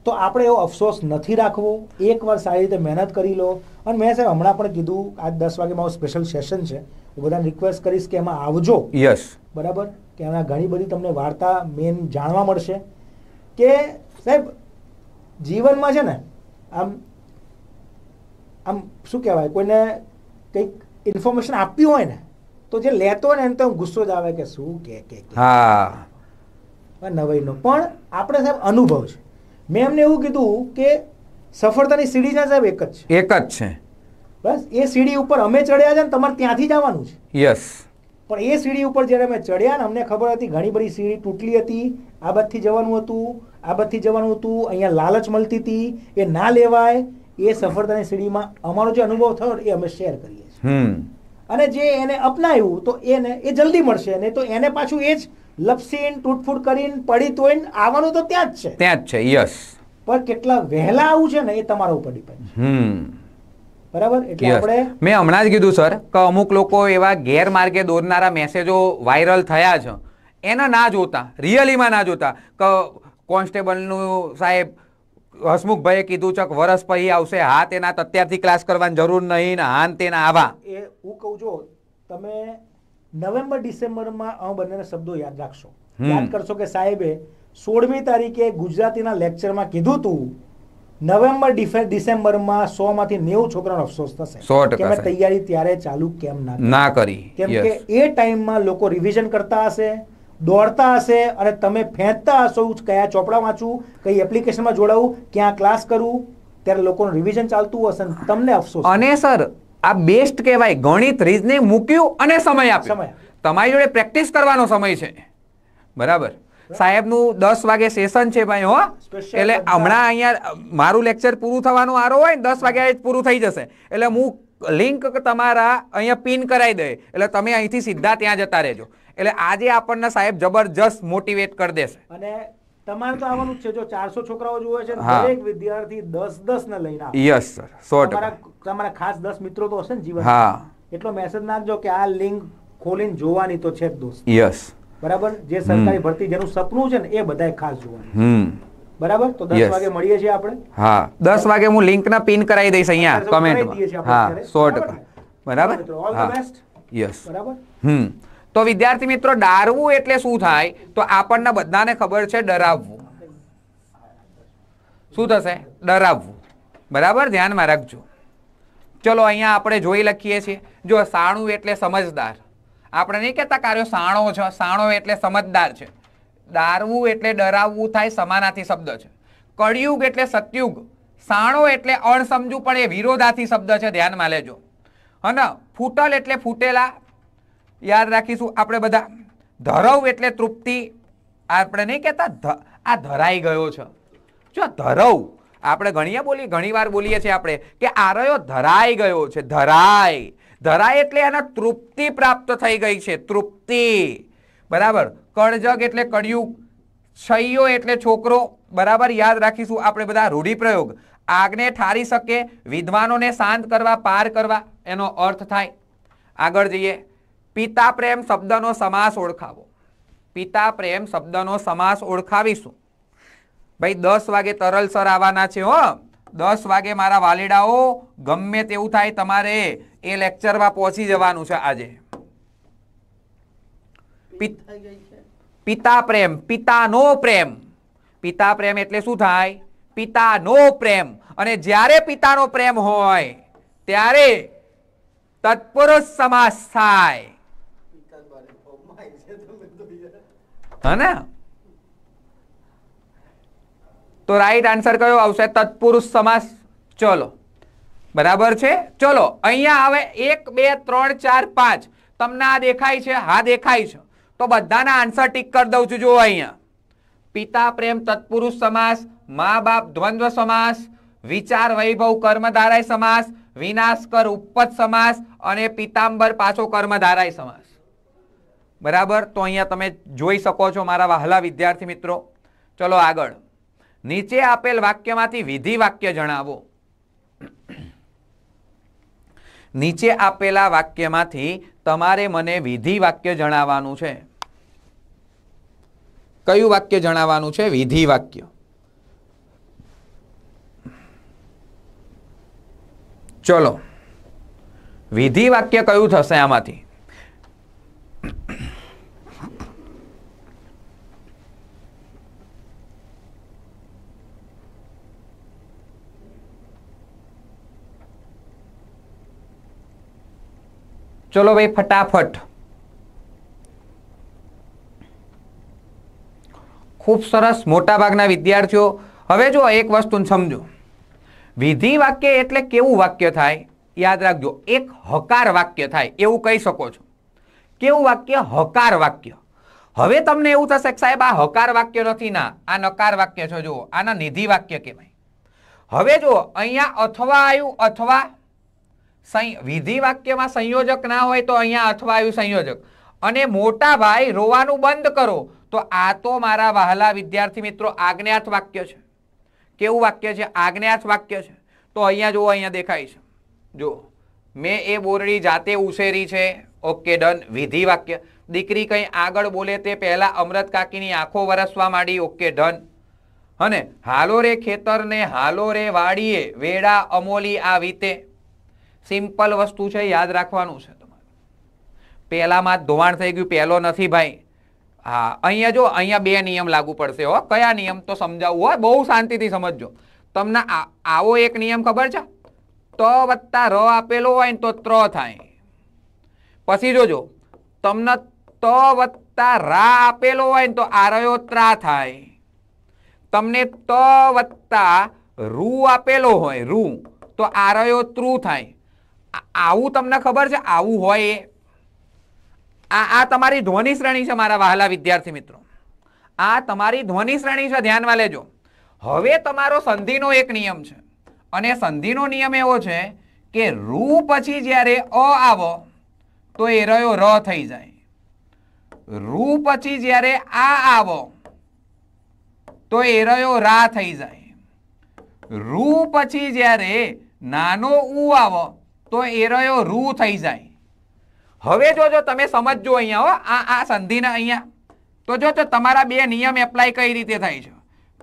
તો આપણે એવો અફસોસ નથી રાખવો એક વાર સારી રીતે મહેનત કરી લો અને મેં સાહેબ હમણાં પણ કીધું આજ દસ વાગે મારું સ્પેશિયલ સેશન છે હું બધાને રિક્વેસ્ટ કરીશ કે એમાં આવજો યસ બરાબર કે એમાં ઘણી બધી તમને વાર્તા મેન જાણવા મળશે કે સાહેબ જીવનમાં છે ને આમ આમ શું કહેવાય કોઈને કંઈક ઇન્ફોર્મેશન આપ્યું હોય ને તો જે લેતો હોય ને એને તો ગુસ્સો જ આવે કે શું કે કે હા નવાઈનો પણ આપણે સાહેબ અનુભવ છે મેં એમને એવું કીધું કે સફળતાની સીડી જ્યાં સાહેબ એક જ છે એક જ છે બસ એ સીડી ઉપર અમે ચડ્યા છે ને તમારે ત્યાંથી જવાનું છે યસ પણ એ સીડી ઉપર જ્યારે અમે ચડ્યા ને અમને ખબર હતી ઘણી બધી સીડી તૂટલી હતી આ બધથી જવાનું હતું આ બધથી જવાનું હતું અહીંયા લાલચ મળતી હતી એ ના લેવાય એ સફળતાની સીડીમાં અમારો જે અનુભવ થયો એ અમે શેર કરીએ છીએ અને જે એને અપનાયું તો એને એ જલ્દી મળશે ને તો એને પાછું એ જ લપસીન તૂટફૂટ કરીને પડી તોઈને આવવાનું તો ત્યાં જ છે ત્યાં જ છે યસ પણ કેટલા વહેલા આવું છે ને એ તમારા ઉપર ડિપેન્ડ છે મેં હમણાં જ કીધું સર કે અમુક લોકો એવા ગેરમાર્ગે દોરનારા મેસેજો વાયરલ થયા છે એના ના જોતા રિયલીમાં ના જોતા કે કોન્સ્ટેબલનું સાહેબ હસમુખભાઈએ કીધું છે કે વરસ પછી આવશે હા તેના અત્યારથી ક્લાસ કરવાની જરૂર નહીં ને હાન તેના આવા એ હું કહું જો તમે નવેમ્બર ડિસેમ્બરમાં આ બંનેના શબ્દો યાદ રાખશો યાદ કરશો કે સાહેબે સોળમી તારીખે ગુજરાતીના લેક્ચરમાં કીધું હતું નવેમ્બર ડિસેમ્બરમાં સો માંથી નેવું છોકરાનો અફસોસ થશે કે તૈયારી ત્યારે ચાલુ કેમ ના ના કરી કેમ કે એ ટાઈમમાં લોકો રિવિઝન કરતા હશે દોડતા હશે અને તમે ફેંકતા હશો કયા ચોપડા વાંચું કઈ એપ્લિકેશનમાં જોડાવું ક્યાં ક્લાસ કરું ત્યારે લોકોનું રિવિઝન ચાલતું હશે તમને અફસોસ અને સર આ બેસ્ટ કહેવાય ગણિત રીઝનિંગ મૂક્યું અને સમય આપ સમય તમારી જોડે પ્રેક્ટિસ કરવાનો સમય છે બરાબર સાહેબ નું દસ વાગે સેશન છે ભાઈ હો એટલે હમણાં અહીંયા મારું લેક્ચર પૂરું થવાનું આરો હોય ને દસ વાગે જ પૂરું થઈ જશે એટલે હું લિંક તમારા અહીંયા પિન કરાવી દે એટલે તમે અહીંથી સીધા ત્યાં જતા રહેજો એટલે આજે આપણને સાહેબ જબરજસ્ત મોટિવેટ કરી દેશે અને તમારે તો આવવાનું છે જો ચારસો છોકરાઓ જોવે છે દરેક વિદ્યાર્થી દસ દસ ને લઈને યસ સર સો તમારા ખાસ દસ મિત્રો તો હશે ને જીવન હા એટલો મેસેજ નાખજો કે આ લિંક ખોલીને જોવાની તો છે દોસ્ત યસ બરાબર જે સરકારી ભરતી જેનું સપનું છે ને એ બધાએ ખાસ જોવાનું બરાબર તો 10 વાગે મળીએ છીએ આપણે હા 10 વાગે હું લિંક ના પિન કરાવી દઈશ અહીંયા કોમેન્ટમાં હા 100% બરાબર ઓલ ધ બેસ્ટ યસ બરાબર હમ તો વિદ્યાર્થી મિત્રો ડારવું એટલે શું થાય તો આપણને બધાને ખબર છે ડરાવવું શું થશે ડરાવવું બરાબર ધ્યાનમાં રાખજો ચલો અહીંયા આપણે જોઈ લખીએ છીએ જો સાણું એટલે સમજદાર આપણે નહીં કહેતા કાર્યો સાણો છે સાણો એટલે સમજદાર છે દારવું એટલે ડરાવવું થાય સમાનાથી શબ્દ છે કળિયુગ એટલે સતયુગ સાણો એટલે અણસમજુ પણ એ વિરોધાથી શબ્દ છે ધ્યાનમાં લેજો હને ફૂટલ એટલે ફૂટેલા યાદ રાખીશું આપણે બધા ધરવ એટલે તૃપ્તિ આપણે નહીં કહેતા આ ધરાઈ ગયો છે જો ધરવ આપણે ઘણીએ બોલી ઘણીવાર બોલીએ છીએ આપણે કે આરયો ધરાઈ ગયો છે ધરાય ધરાય એટલે એને તૃપ્તિ પ્રાપ્ત થઈ ગઈ છે તૃપ્તિ બરાબર કળજગ એટલે કળિયુગ છૈયો એટલે છોકરો બરાબર યાદ રાખીશું આપણે બધા રૂઢિપ્રયોગ આગને ઠારી શકે વિદ્વાનોને શાંત કરવા પાર કરવા એનો અર્થ થાય આગળ જઈએ પિતા પ્રેમ શબ્દનો સમાસ ઓળખાવો પિતા પ્રેમ શબ્દનો સમાસ ઓળખાવીશું ભાઈ દસ વાગે તરલ સર આવવાના છે હો દસ વાગે મારા વાલીડાઓ ગમે તેવું થાય તમારે એ લેક્ચરમાં પહોંચી જવાનું છે આજે પિતા પ્રેમ પિતાનો પ્રેમ પિતા પ્રેમ એટલે શું થાય પિતાનો પ્રેમ અને જ્યારે પિતાનો પ્રેમ હોય ત્યારે તત્પુરુષ સમાસ થાય હને તો રાઈટ આન્સર કયો આવશે તત્પુરુષ સમાસ ચલો બરાબર છે ચલો અહીંયા હવે એક બે ત્રણ ચાર પાંચ તમને આ દેખાય છે હા દેખાય છે તો બધાના આન્સર ટીક કરી દઉં છું જુઓ અહીંયા પિતા પ્રેમ તત્પુરુષ સમાસ મા બાપ દ્વંદ્વ સમાસ વિચાર વૈભવ કર્મધારાય સમાસ વિનાશકર ઉપપદ સમાસ અને પિતાંબર પાછો કર્મધારાય સમાસ બરાબર તો અહીંયા તમે જોઈ શકો છો મારા વહાલા વિદ્યાર્થી મિત્રો ચલો આગળ નીચે આપેલ વાક્યમાંથી વિધિ વાક્ય જણાવો નીચે આપેલા વાક્યમાંથી તમારે મને વિધિ વાક્ય જણાવવાનું છે કયું વાક્ય જણાવવાનું છે વિધિ વાક્ય ચલો વિધિ વાક્ય કયું થશે આમાંથી ચલો ભાઈ ફટાફટ ખૂબ સરસ મોટાભાગના વિદ્યાર્થીઓ હવે જો એક વસ્તુને સમજો વિધિ વાક્ય એટલે કેવું વાક્ય થાય યાદ રાખજો એક હકાર વાક્ય થાય એવું કહી શકો છો કેવું વાક્ય હકાર વાક્ય હવે તમને એવું થશે કે સાહેબ આ હકાર વાક્ય નથી ના આ નકાર વાક્ય છે જુઓ આના નિધિ વાક્ય કહેવાય હવે જુઓ અહીંયા અથવા આવ્યું અથવા વિધિ વાક્યમાં સંયોજક ના હોય તો અહીંયા અથવા આવ્યું સંયોજક અને મોટા ભાઈ રોવાનું બંધ કરો તો આ તો મારા વહાલા વિદ્યાર્થી મિત્રો આજ્ઞાર્થ વાક્ય છે કેવું વાક્ય છે આજ્ઞાર્થ વાક્ય છે તો અહીંયા જુઓ અહીંયા દેખાય છે જો મેં એ બોરડી જાતે ઉછેરી છે ઓકે ડન વિધિ વાક્ય દીકરી કંઈ આગળ બોલે તે પહેલાં અમૃત કાકીની આંખો વરસવા માંડી ઓકે ડન હને હાલો રે ખેતરને હાલો રે વાડીએ વેડા અમોલી આ વીતે સિમ્પલ વસ્તુ છે યાદ રાખવાનું છે તમારે પહેલામાં ધોવાણ થઈ ગયું પહેલો નથી ભાઈ હા અહીંયા જો અહીંયા બે નિયમ લાગુ પડશે હો કયા નિયમ તો સમજાવવું હોય બહુ શાંતિથી સમજજો તમને આવો એક નિયમ ખબર છે ત વત્તા ર આપેલો હોય ને તો ત્ર થાય પછી જોજો તમને ત વત્તા રા આપેલો હોય ને તો આરયો ત્રા થાય તમને ત વત્તા રૂ આપેલો હોય રૂ તો આરયો ત્રુ થાય આવું તમને ખબર છે આવું હોય એ આ આ તમારી ધ્વનિ શ્રેણી છે મારા વહાલા વિદ્યાર્થી મિત્રો આ તમારી ધ્વનિ શ્રેણી છે ધ્યાનમાં લેજો હવે તમારો સંધિનો એક નિયમ છે અને સંધિનો નિયમ એવો છે કે રૂ પછી જ્યારે અ આવો તો એ રહ્યો ર થઈ જાય રૂ પછી જ્યારે આ આવો તો એ રહ્યો રા થઈ જાય રૂ પછી જ્યારે નાનો ઉ આવો તો એરયો રૂ થઈ જાય હવે જોજો તમે સમજજો અહીંયા હો આ આ સંધિના અહીંયા તો જોજો તમારા બે નિયમ એપ્લાય કઈ રીતે થાય છે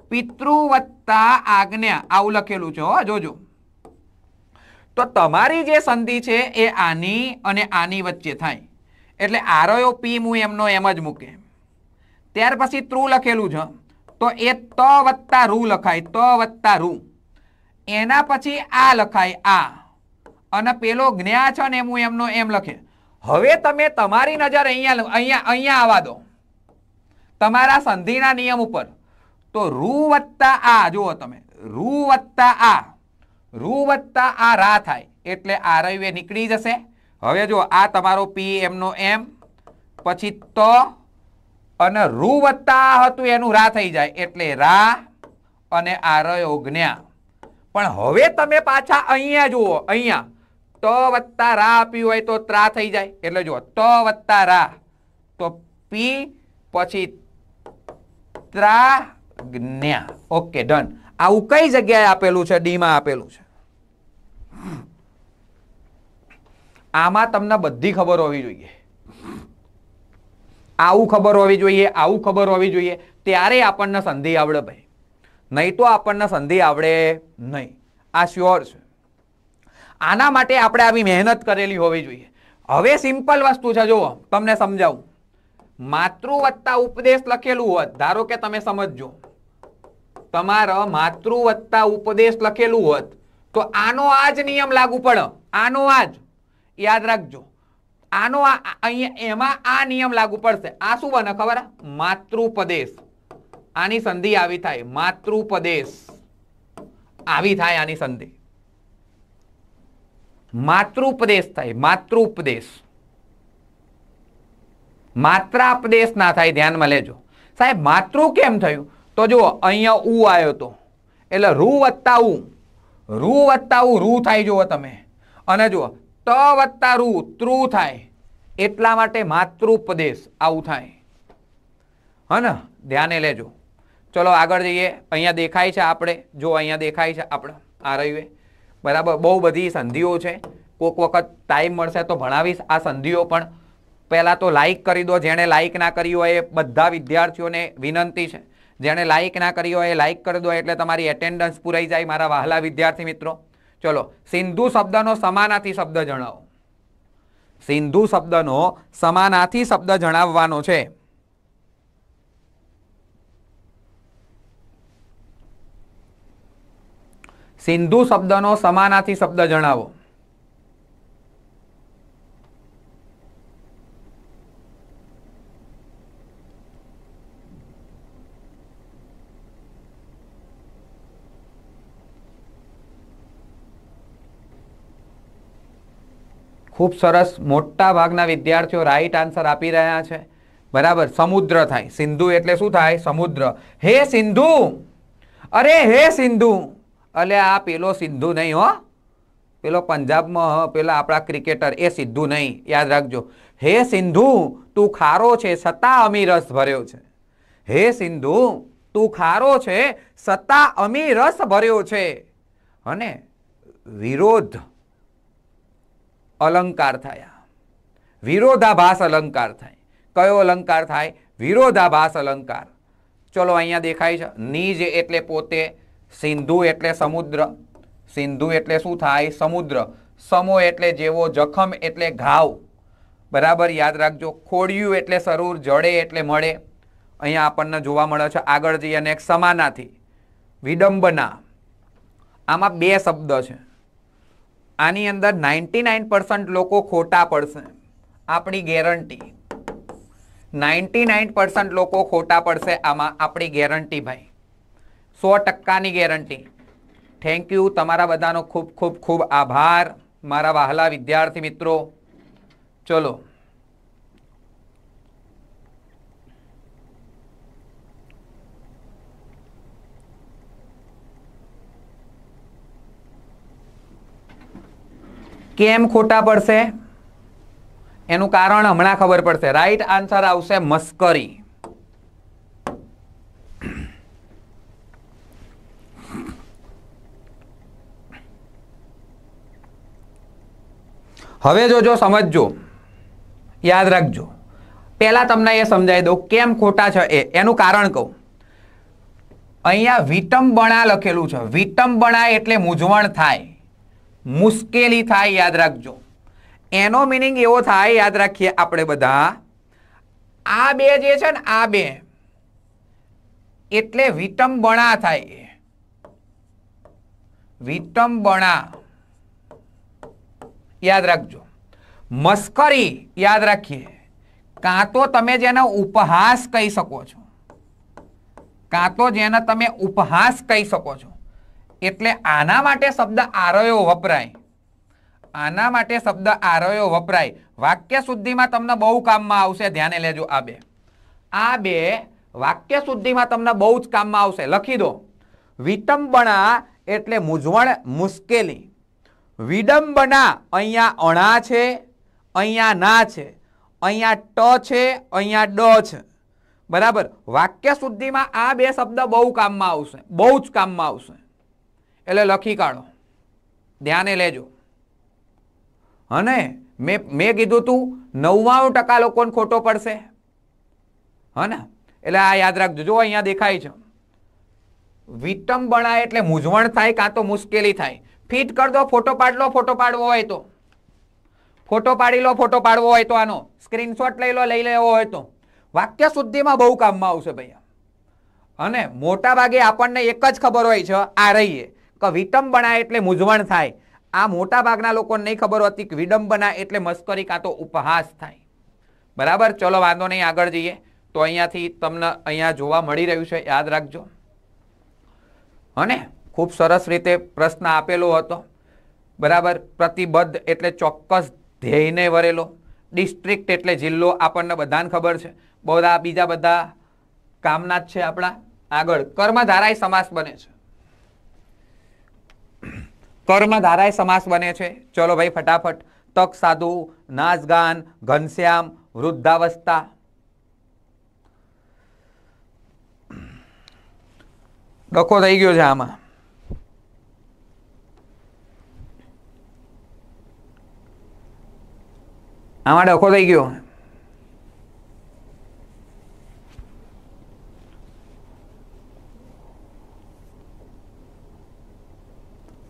પિતૃ વત્તા આજ્ઞા આવું લખેલું છે જોજો તો તમારી જે સંધિ છે એ આની અને આની વચ્ચે થાય એટલે આરયો પી હું એમનો એમ જ મૂકે ત્યાર પછી ત્રુ લખેલું છે તો એ ત વત્તા રૂ લખાય ત વત્તા રૂ એના પછી આ લખાય આ અને પેલો જ્ઞા છે ને એમ હું એમનો એમ લખે હવે તમે તમારી નજર અહીંયા અહીંયા અહીંયા આવવા દો તમારા સંધિના નિયમ ઉપર તો રૂ વત્તા આ જુઓ તમે રૂ વત્તા આ રૂ વત્તા આ રા થાય એટલે આરયુ એ નીકળી જશે હવે જો આ તમારો પી એમનો એમ પછી ત અને રૂ વત્તા હતું એનું રા થઈ જાય એટલે રા અને આરયો જ્ઞા પણ હવે તમે પાછા અહીંયા જુઓ અહીંયા ત વત્તા રા આપ્યું હોય તો ત્રા થઈ જાય એટલે જુઓ ત વત્તા રા તો પી પછી ત્રા જ્ઞા ઓકે ડન આવું કઈ જગ્યાએ આપેલું છે ડીમાં આપેલું છે આમાં તમને બધી ખબર હોવી જોઈએ આવું ખબર હોવી જોઈએ આવું ખબર હોવી જોઈએ ત્યારે આપણને સંધિ આવડે ભાઈ નહીં તો આપણને સંધિ આવડે નહીં આ શ્યોર છે આના માટે આપણે આવી મહેનત કરેલી હોવી જોઈએ હવે સિમ્પલ વસ્તુ છે જુઓ તમને સમજાવું માતૃવત્તા ઉપદેશ લખેલું હોત ધારો કે તમે સમજજો તમારો માતૃવત્તા ઉપદેશ લખેલું હોત તો આનો આ જ નિયમ લાગુ પડે આનો આ જ યાદ રાખજો આનો અહીંયા એમાં આ નિયમ લાગુ પડશે આ શું બને ખબર માતૃપદેશ આની સંધિ આવી થાય માતૃપદેશ આવી થાય આની સંધિ માતૃપદેશ થાય માતૃપદેશ માત્રાપદેશ ના થાય ધ્યાનમાં લેજો સાહેબ માતૃ કેમ થયું તો જુઓ અહીંયા ઉ આવ્યો તો એટલે રૂ વત્તા ઉ રૂ વત્તા ઉ રૂ થાય જુઓ તમે અને જુઓ ત વત્તા રૂ ત્રુ થાય એટલા માટે માતૃપદેશ આવું થાય હને ધ્યાને લેજો ચલો આગળ જઈએ અહીંયા દેખાય છે આપણે જો અહીંયા દેખાય છે આપણે આ રહ્યું બરાબર બહુ બધી સંધિઓ છે કોઈક વખત ટાઈમ મળશે તો ભણાવીશ આ સંધિઓ પણ પહેલાં તો લાઇક કરી દો જેણે લાઇક ના કરી હોય એ બધા વિદ્યાર્થીઓને વિનંતી છે જેણે લાઇક ના કરી હોય એ લાઇક કરી દો એટલે તમારી એટેન્ડન્સ પૂરાઈ જાય મારા વહાલા વિદ્યાર્થી મિત્રો ચલો સિંધુ શબ્દનો સમાનાથી શબ્દ જણાવો સિંધુ શબ્દનો સમાનાથી શબ્દ જણાવવાનો છે સિંધુ શબ્દનો સમાનાથી શબ્દ જણાવો ખૂબ સરસ મોટા ભાગના વિદ્યાર્થીઓ રાઈટ આન્સર આપી રહ્યા છે બરાબર સમુદ્ર થાય સિંધુ એટલે શું થાય સમુદ્ર હે સિંધુ અરે હે સિંધુ અલે આ પેલો સિંધુ નહીં હો પેલો પંજાબમાં પેલા આપણા ક્રિકેટર એ સિંધુ નહીં યાદ રાખજો હે સિંધુ તું ખારો છે સત્તા અમી રસ ભર્યો છે હે સિંધુ તું ખારો છે સત્તા અમી રસ ભર્યો છે અને વિરોધ અલંકાર થયા વિરોધાભાસ અલંકાર થાય કયો અલંકાર થાય વિરોધાભાસ અલંકાર ચલો અહીંયા દેખાય છે નીજ એટલે પોતે સિંધુ એટલે સમુદ્ર સિંધુ એટલે શું થાય સમુદ્ર સમો એટલે જેવો જખમ એટલે ઘાવ બરાબર યાદ રાખજો ખોડિયું એટલે સરૂર જડે એટલે મળે અહીંયા આપણને જોવા મળે છે આગળ જઈએ અને એક સમાનાથી વિડંબના આમાં બે શબ્દ છે આની અંદર નાઇન્ટી નાઇન પર્સન્ટ લોકો ખોટા પડશે આપણી ગેરંટી નાઇન્ટી નાઇન પર્સન્ટ લોકો ખોટા પડશે આમાં આપણી ગેરંટી ભાઈ સો ટકાની ગેરંટી થેન્ક યુ તમારા બધાનો ખૂબ ખૂબ ખૂબ આભાર મારા વહાલા વિદ્યાર્થી મિત્રો ચલો કેમ ખોટા પડશે એનું કારણ હમણાં ખબર પડશે રાઈટ આન્સર આવશે મસ્કરી હવે જોજો સમજજો યાદ રાખજો પહેલાં તમને એ સમજાવી દઉં કેમ ખોટા છે એ એનું કારણ કહું અહીંયા વિટંબણા લખેલું છે વિટંબણા એટલે મૂંઝવણ થાય મુશ્કેલી થાય યાદ રાખજો એનો મિનિંગ એવો થાય યાદ રાખીએ આપણે બધા આ બે જે છે ને આ બે એટલે વિટંબણા થાય વિટંબણા યાદ રાખજો મસ્કરી યાદ રાખીએ કાં તો તમે જેનો ઉપહાસ કહી શકો છો કાં તો જેને તમે ઉપહાસ કહી શકો છો એટલે આના માટે શબ્દ આરોયો વપરાય આના માટે શબ્દ આરોયો વપરાય વાક્ય શુદ્ધિમાં તમને બહુ કામમાં આવશે ધ્યાને લેજો આ બે આ બે વાક્ય શુદ્ધિમાં તમને બહુ જ કામમાં આવશે લખી દો વિતંબણા એટલે મૂંઝવણ મુશ્કેલી વિડંબના અહીંયા અણા છે અહીંયા ના છે અહીંયા ટ છે અહીંયા ડ છે બરાબર વાક્ય શુદ્ધિમાં આ બે શબ્દ બહુ કામમાં આવશે બહુ જ કામમાં આવશે એટલે લખી કાઢો ધ્યાને લેજો હને મેં મેં કીધું તું નવ્વાણું ટકા લોકોને ખોટો પડશે હને એટલે આ યાદ રાખજો જો અહીંયા દેખાય છે વિટંબણા એટલે મૂંઝવણ થાય કાં તો મુશ્કેલી થાય ફિટ કરી દો ફોટો લો ફોટો પાડવો હોય તો ફોટો પાડી લો ફોટો પાડવો હોય તો આનો સ્ક્રીનશોટ લઈ લો લઈ લેવો હોય તો વાક્ય શુદ્ધિમાં બહુ કામમાં આવશે ભાઈ અને મોટાભાગે આપણને એક જ ખબર હોય છે આ રહીએ કે વિટંબણા એટલે મૂંઝવણ થાય આ મોટાભાગના લોકોને નહીં ખબર હોતી કે વિડંબના એટલે મસ્કરી કાં તો ઉપહાસ થાય બરાબર ચલો વાંધો નહીં આગળ જઈએ તો અહીંયાથી તમને અહીંયા જોવા મળી રહ્યું છે યાદ રાખજો હને ખૂબ સરસ રીતે પ્રશ્ન આપેલો હતો બરાબર પ્રતિબદ્ધ એટલે ચોક્કસ ધ્યેયને વરેલો ડિસ્ટ્રિક્ટ એટલે જિલ્લો આપણને બધાને ખબર છે બધા બીજા બધા કામના જ છે આપણા આગળ કર્મધારાય સમાસ બને છે કર્મધારાય સમાસ બને છે ચલો ભાઈ ફટાફટ તક સાધુ નાચગાન ઘનશ્યામ વૃદ્ધાવસ્થા ડખો થઈ ગયો છે આમાં આમાં ડખો થઈ ગયો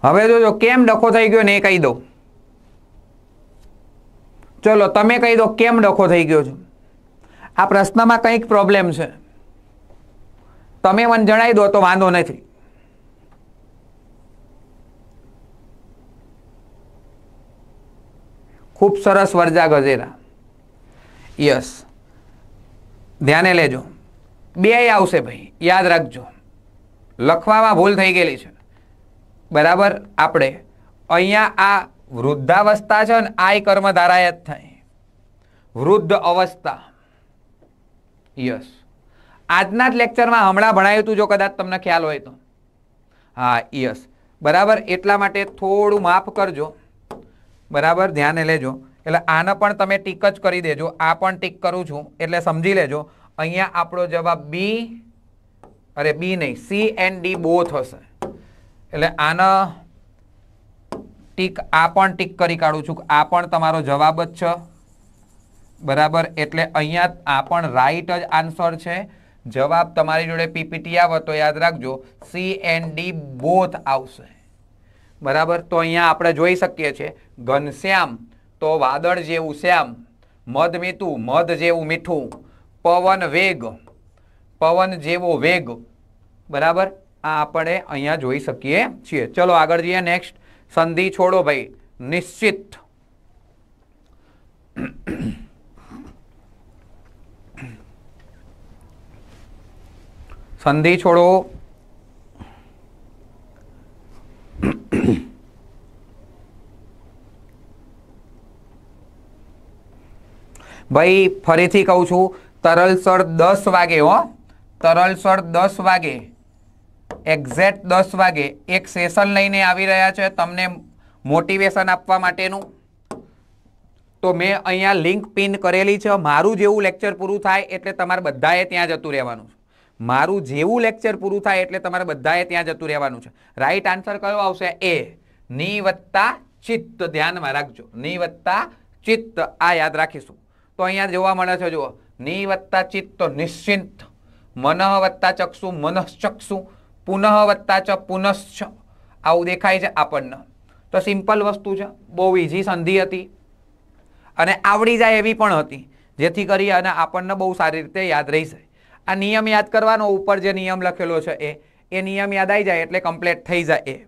હવે જોજો કેમ ડખો થઈ ગયો ને એ કહી દો ચલો તમે કહી દો કેમ ડખો થઈ ગયો છો આ પ્રશ્નમાં કંઈક પ્રોબ્લેમ છે તમે મને જણાવી દો તો વાંધો નથી ખૂબ સરસ વરજા ગજેરા યસ ધ્યાને લેજો બે આવશે ભાઈ યાદ રાખજો લખવામાં ભૂલ થઈ ગયેલી છે બરાબર આપણે અહીંયા આ વૃદ્ધાવસ્થા છે ને આ કર્મધારાય જ થાય વૃદ્ધ અવસ્થા યસ આજના જ લેક્ચરમાં હમણાં ભણાયું હતું જો કદાચ તમને ખ્યાલ હોય તો હા યસ બરાબર એટલા માટે થોડું માફ કરજો બરાબર ધ્યાને લેજો એટલે આના પણ તમે ટીક જ કરી દેજો આ પણ ટીક કરું છું એટલે સમજી લેજો અહીંયા આપણો જવાબ બી અરે બી નહીં સી એન્ડ ડી બો થશે એટલે આના ટીક આ પણ ટીક કરી કાઢું છું આ પણ તમારો જવાબ જ છે બરાબર એટલે અહીંયા આ પણ રાઈટ જ આન્સર છે જવાબ તમારી જોડે પીપીટી આવે તો યાદ રાખજો સી એન્ડ ડી બોથ આવશે બરાબર તો અહીંયા આપણે જોઈ શકીએ છીએ ઘનશ્યામ તો વાદળ જેવું શ્યામ મધ મીઠું મધ જેવું મીઠું પવન વેગ પવન જેવો વેગ બરાબર આ આપણે અહીંયા જોઈ શકીએ છીએ ચલો આગળ જઈએ નેક્સ્ટ સંધિ છોડો ભાઈ નિશ્ચિત સંધિ છોડો ભાઈ ફરીથી કહું છું તરલસર દસ વાગે હો તરલસર દસ વાગે એક્ઝેક્ટ દસ વાગે એક સેશન લઈને આવી રહ્યા છે તમને મોટિવેશન આપવા માટેનું તો મેં અહીંયા લિંક પિન કરેલી છે મારું જેવું લેક્ચર પૂરું થાય એટલે તમારે બધાએ ત્યાં જતું રહેવાનું છે મારું જેવું લેક્ચર પૂરું થાય એટલે તમારે બધાએ ત્યાં જતું રહેવાનું છે રાઈટ આન્સર કયો આવશે એ ની વત્તા ચિત્ત ધ્યાનમાં રાખજો ની વત્તા ચિત્ત આ યાદ રાખીશું તો અહીંયા જોવા મળે છે જુઓ ની વત્તા ચિત્ત તો નિશ્ચિંત મનઃ વત્તા ચક્ષુ મનઃચક્ષુ પુનઃ વત્તા ચ પુનશ્ચ આવું દેખાય છે આપણને તો સિમ્પલ વસ્તુ છે બહુ ઇઝી સંધિ હતી અને આવડી જાય એવી પણ હતી જેથી કરી અને આપણને બહુ સારી રીતે યાદ રહી જાય આ નિયમ યાદ કરવાનો ઉપર જે નિયમ લખેલો છે એ એ નિયમ યાદ આવી જાય એટલે કમ્પ્લેટ થઈ જાય એ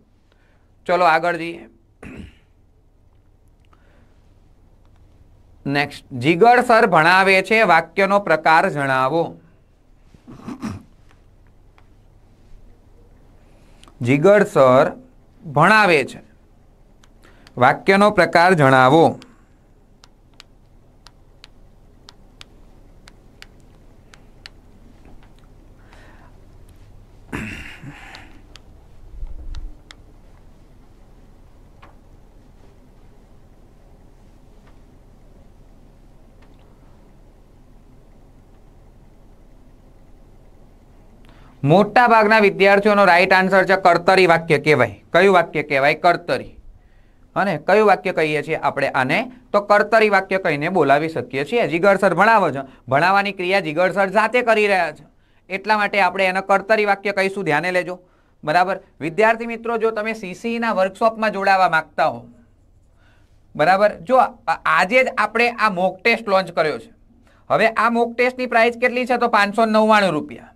ચલો આગળ જઈએ નેક્સ્ટ જીગર સર ભણાવે છે વાક્યનો પ્રકાર જણાવો જીગર સર ભણાવે છે વાક્યનો પ્રકાર જણાવો મોટા ભાગના વિદ્યાર્થીઓનો રાઈટ આન્સર છે કર્તરી વાક્ય કહેવાય કયું વાક્ય કહેવાય કરતરી અને કયું વાક્ય કહીએ છીએ આપણે આને તો કરતરી વાક્ય કહીને બોલાવી શકીએ છીએ જીગરસર ભણાવો છો ભણાવવાની ક્રિયા જીગરસર જાતે કરી રહ્યા છે એટલા માટે આપણે એને કર્તરી વાક્ય કહીશું ધ્યાને લેજો બરાબર વિદ્યાર્થી મિત્રો જો તમે સીસીઈના e વર્કશોપમાં જોડાવા માંગતા હો બરાબર જો આજે જ આપણે આ મોક ટેસ્ટ લોન્ચ કર્યો છે હવે આ મોક ટેસ્ટની પ્રાઇસ કેટલી છે તો પાંચસો નવ્વાણું રૂપિયા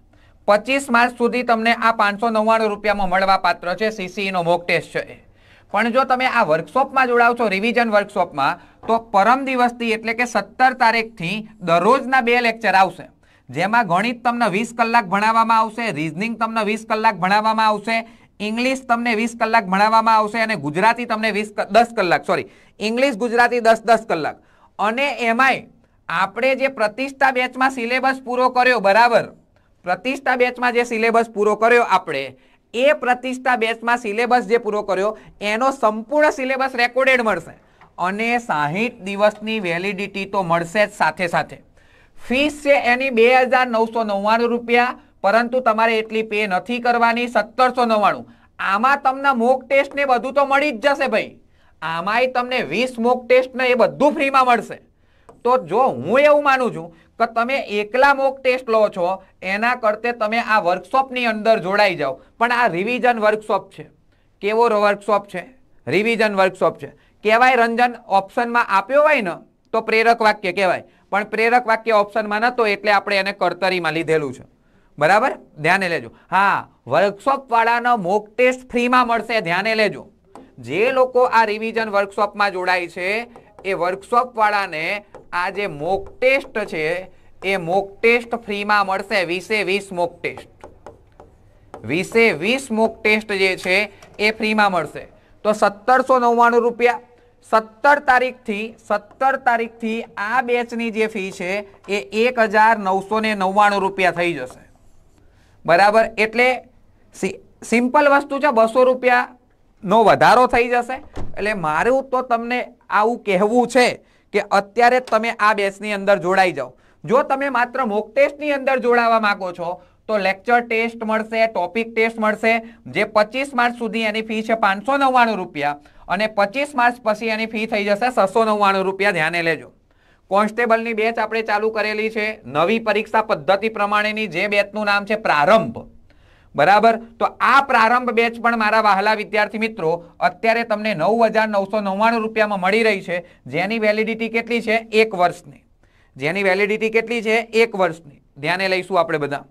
પચીસ માર્ચ સુધી તમને આ પાંચસો નવ્વાણું રૂપિયામાં મળવા પાત્ર છે સીસીઈનો મોક ટેસ્ટ છે પણ જો તમે આ વર્કશોપમાં જોડાવ છો રિવિઝન વર્કશોપમાં તો પરમ દિવસથી એટલે કે સત્તર તારીખથી દરરોજના બે લેક્ચર આવશે જેમાં ગણિત તમને વીસ કલાક ભણાવવામાં આવશે રિઝનિંગ તમને વીસ કલાક ભણાવવામાં આવશે ઇંગ્લિશ તમને વીસ કલાક ભણાવવામાં આવશે અને ગુજરાતી તમને વીસ દસ કલાક સોરી ઇંગ્લિશ ગુજરાતી દસ દસ કલાક અને એમાંય આપણે જે પ્રતિષ્ઠા બેચમાં સિલેબસ પૂરો કર્યો બરાબર પ્રતિષ્ઠા બેચમાં જે સિલેબસ પૂરો કર્યો આપણે એ પ્રતિષ્ઠા બેચમાં સિલેબસ જે પૂરો કર્યો એનો સંપૂર્ણ સિલેબસ રેકોર્ડેડ મળશે અને સાહીઠ દિવસની વેલિડિટી તો મળશે જ સાથે સાથે ફીસ છે એની બે હજાર નવસો નવ્વાણું રૂપિયા પરંતુ તમારે એટલી પે નથી કરવાની સત્તરસો નવ્વાણું આમાં તમને મોક ટેસ્ટને બધું તો મળી જ જશે ભાઈ આમાંય તમને વીસ મોક ટેસ્ટને એ બધું ફ્રીમાં મળશે તો જો હું એવું માનું છું તો તમે એકલા મોક ટેસ્ટ લો છો એના કરતે તમે આ વર્કશોપની અંદર જોડાઈ જાઓ પણ આ રિવિઝન વર્કશોપ છે કેવો વર્કશોપ છે રિવિઝન વર્કશોપ છે કહેવાય રંજન ઓપ્શનમાં આપ્યો હોય ને તો પ્રેરક વાક્ય કહેવાય પણ પ્રેરક વાક્ય ઓપ્શનમાં નહોતો એટલે આપણે એને કરતરીમાં લીધેલું છે બરાબર ધ્યાને લેજો હા વર્કશોપવાળાનો મોક ટેસ્ટ ફ્રીમાં મળશે ધ્યાને લેજો જે લોકો આ રિવિઝન વર્કશોપમાં જોડાય છે એ વર્કશોપવાળાને આ જે મોક ટેસ્ટ છે એ મોક ટેસ્ટ ફ્રીમાં મળશે વીસે વીસ મોક ટેસ્ટ વીસે વીસ મોક ટેસ્ટ જે છે એ ફ્રીમાં મળશે તો સત્તરસો નવ્વાણું રૂપિયા સત્તર તારીખથી સત્તર તારીખથી આ બેચની જે ફી છે એ એક હજાર નવસો ને નવ્વાણું રૂપિયા થઈ જશે બરાબર એટલે સિમ્પલ વસ્તુ છે બસો રૂપિયાનો વધારો થઈ જશે એટલે મારું તો તમને આવું કહેવું છે કે અત્યારે તમે આ બેચની અંદર જોડાઈ જાઓ જો તમે માત્ર મોક ટેસ્ટની અંદર જોડાવા માંગો છો તો લેક્ચર ટેસ્ટ મળશે ટોપિક ટેસ્ટ મળશે જે પચીસ માર્ચ સુધી એની ફી છે પાંચસો નવ્વાણું રૂપિયા અને પચીસ માર્ચ પછી એની ફી થઈ જશે છસો નવ્વાણું રૂપિયા ધ્યાને લેજો કોન્સ્ટેબલની બેચ આપણે ચાલુ કરેલી છે નવી પરીક્ષા પદ્ધતિ પ્રમાણેની જે બેચનું નામ છે પ્રારંભ બરાબર તો આ પ્રારંભ બેચ પણ મારા વહાલા વિદ્યાર્થી મિત્રો અત્યારે તમને નવ હજાર નવસો નવ્વાણું રૂપિયામાં મળી રહી છે જેની વેલિડિટી કેટલી છે એક વર્ષની જેની વેલિડિટી કેટલી છે એક વર્ષની ધ્યાને લઈશું આપણે બધા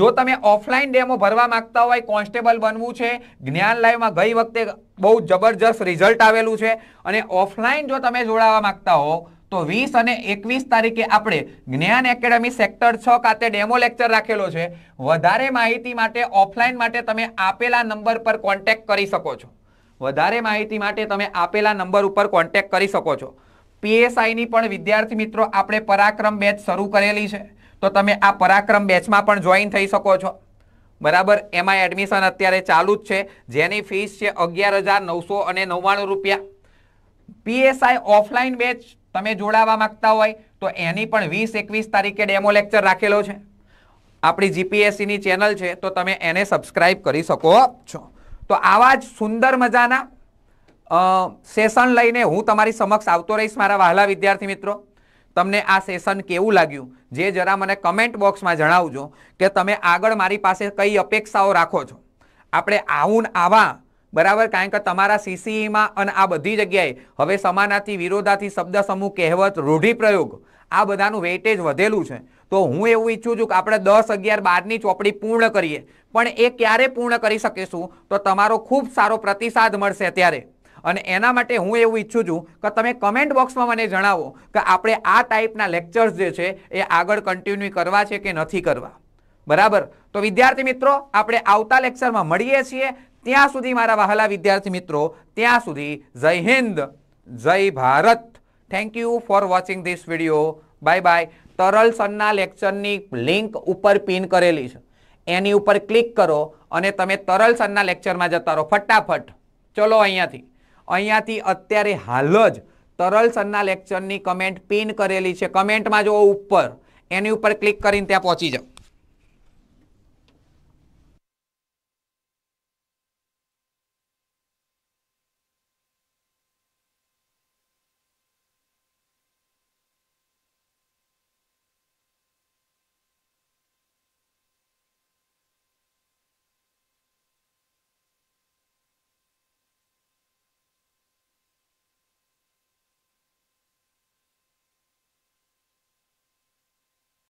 જો તમે ઓફલાઈન ડેમો ભરવા માંગતા હોય કોન્સ્ટેબલ બનવું છે જ્ઞાન લાઈવમાં ગઈ વખતે બહુ જબરજસ્ત રિઝલ્ટ આવેલું છે અને ઓફલાઈન જો તમે જોડાવા માંગતા હોવ તો વીસ અને એકવીસ તારીખે આપણે જ્ઞાન એકેડમી સેક્ટર છ ખાતે ડેમો લેક્ચર રાખેલો છે વધારે માહિતી માટે ઓફલાઈન માટે તમે આપેલા નંબર પર કોન્ટેક્ટ કરી શકો છો વધારે માહિતી માટે તમે આપેલા નંબર ઉપર કોન્ટેક્ટ કરી શકો છો પીએસઆઈની પણ વિદ્યાર્થી મિત્રો આપણે પરાક્રમ બેચ શરૂ કરેલી છે તો તમે આ પરાક્રમ બેચમાં પણ જોઈન થઈ શકો છો બરાબર એમાં એડમિશન અત્યારે ચાલુ જ છે જેની ફીસ છે અગિયાર હજાર નવસો અને નવ્વાણું રૂપિયા પીએસઆઈ ઓફલાઈન બેચ તમે જોડાવા માંગતા હોય તો એની પણ વીસ એકવીસ તારીખે ડેમો લેક્ચર રાખેલો છે આપણી જીપીએસસીની ચેનલ છે તો તમે એને સબસ્ક્રાઇબ કરી શકો છો તો આવા જ સુંદર મજાના સેશન લઈને હું તમારી સમક્ષ આવતો રહીશ મારા વહાલા વિદ્યાર્થી મિત્રો તમને આ સેશન કેવું લાગ્યું જે જરા મને કમેન્ટ બોક્સમાં જણાવજો કે તમે આગળ મારી પાસે કઈ અપેક્ષાઓ રાખો છો આપણે આવું આવા બરાબર કારણ કે તમારા સીસીઈમાં e અને આ બધી જગ્યાએ હવે સમાનાથી વિરોધાથી શબ્દ સમૂહ કહેવત રૂઢિપ્રયોગ આ બધાનું વેટેજ વધેલું છે તો હું એવું ઈચ્છું છું કે આપણે દસ અગિયાર બારની ચોપડી પૂર્ણ કરીએ પણ એ ક્યારે પૂર્ણ કરી શકીશું તો તમારો ખૂબ સારો પ્રતિસાદ મળશે અત્યારે અને એના માટે હું એવું ઈચ્છું છું કે તમે કમેન્ટ બોક્સમાં મને જણાવો કે આપણે આ ટાઈપના લેક્ચર્સ જે છે એ આગળ કન્ટિન્યુ કરવા છે કે નથી કરવા બરાબર તો વિદ્યાર્થી મિત્રો આપણે આવતા લેક્ચરમાં મળીએ છીએ ત્યાં સુધી મારા વહાલા વિદ્યાર્થી મિત્રો ત્યાં સુધી Jai Hind Jai Bharat thank you for watching this video bye bye તરલ સનના લેક્ચરની લિંક ઉપર પિન કરેલી છે એની ઉપર ક્લિક કરો અને તમે તરલ સનના લેક્ચરમાં જતા રહો ફટાફટ ચલો અહીંયાથી અહીંયાથી અત્યારે હાલ જ તરલ સનના લેક્ચરની કમેન્ટ પિન કરેલી છે કમેન્ટમાં જુઓ ઉપર એની ઉપર ક્લિક કરીને ત્યાં પહોંચી જાઓ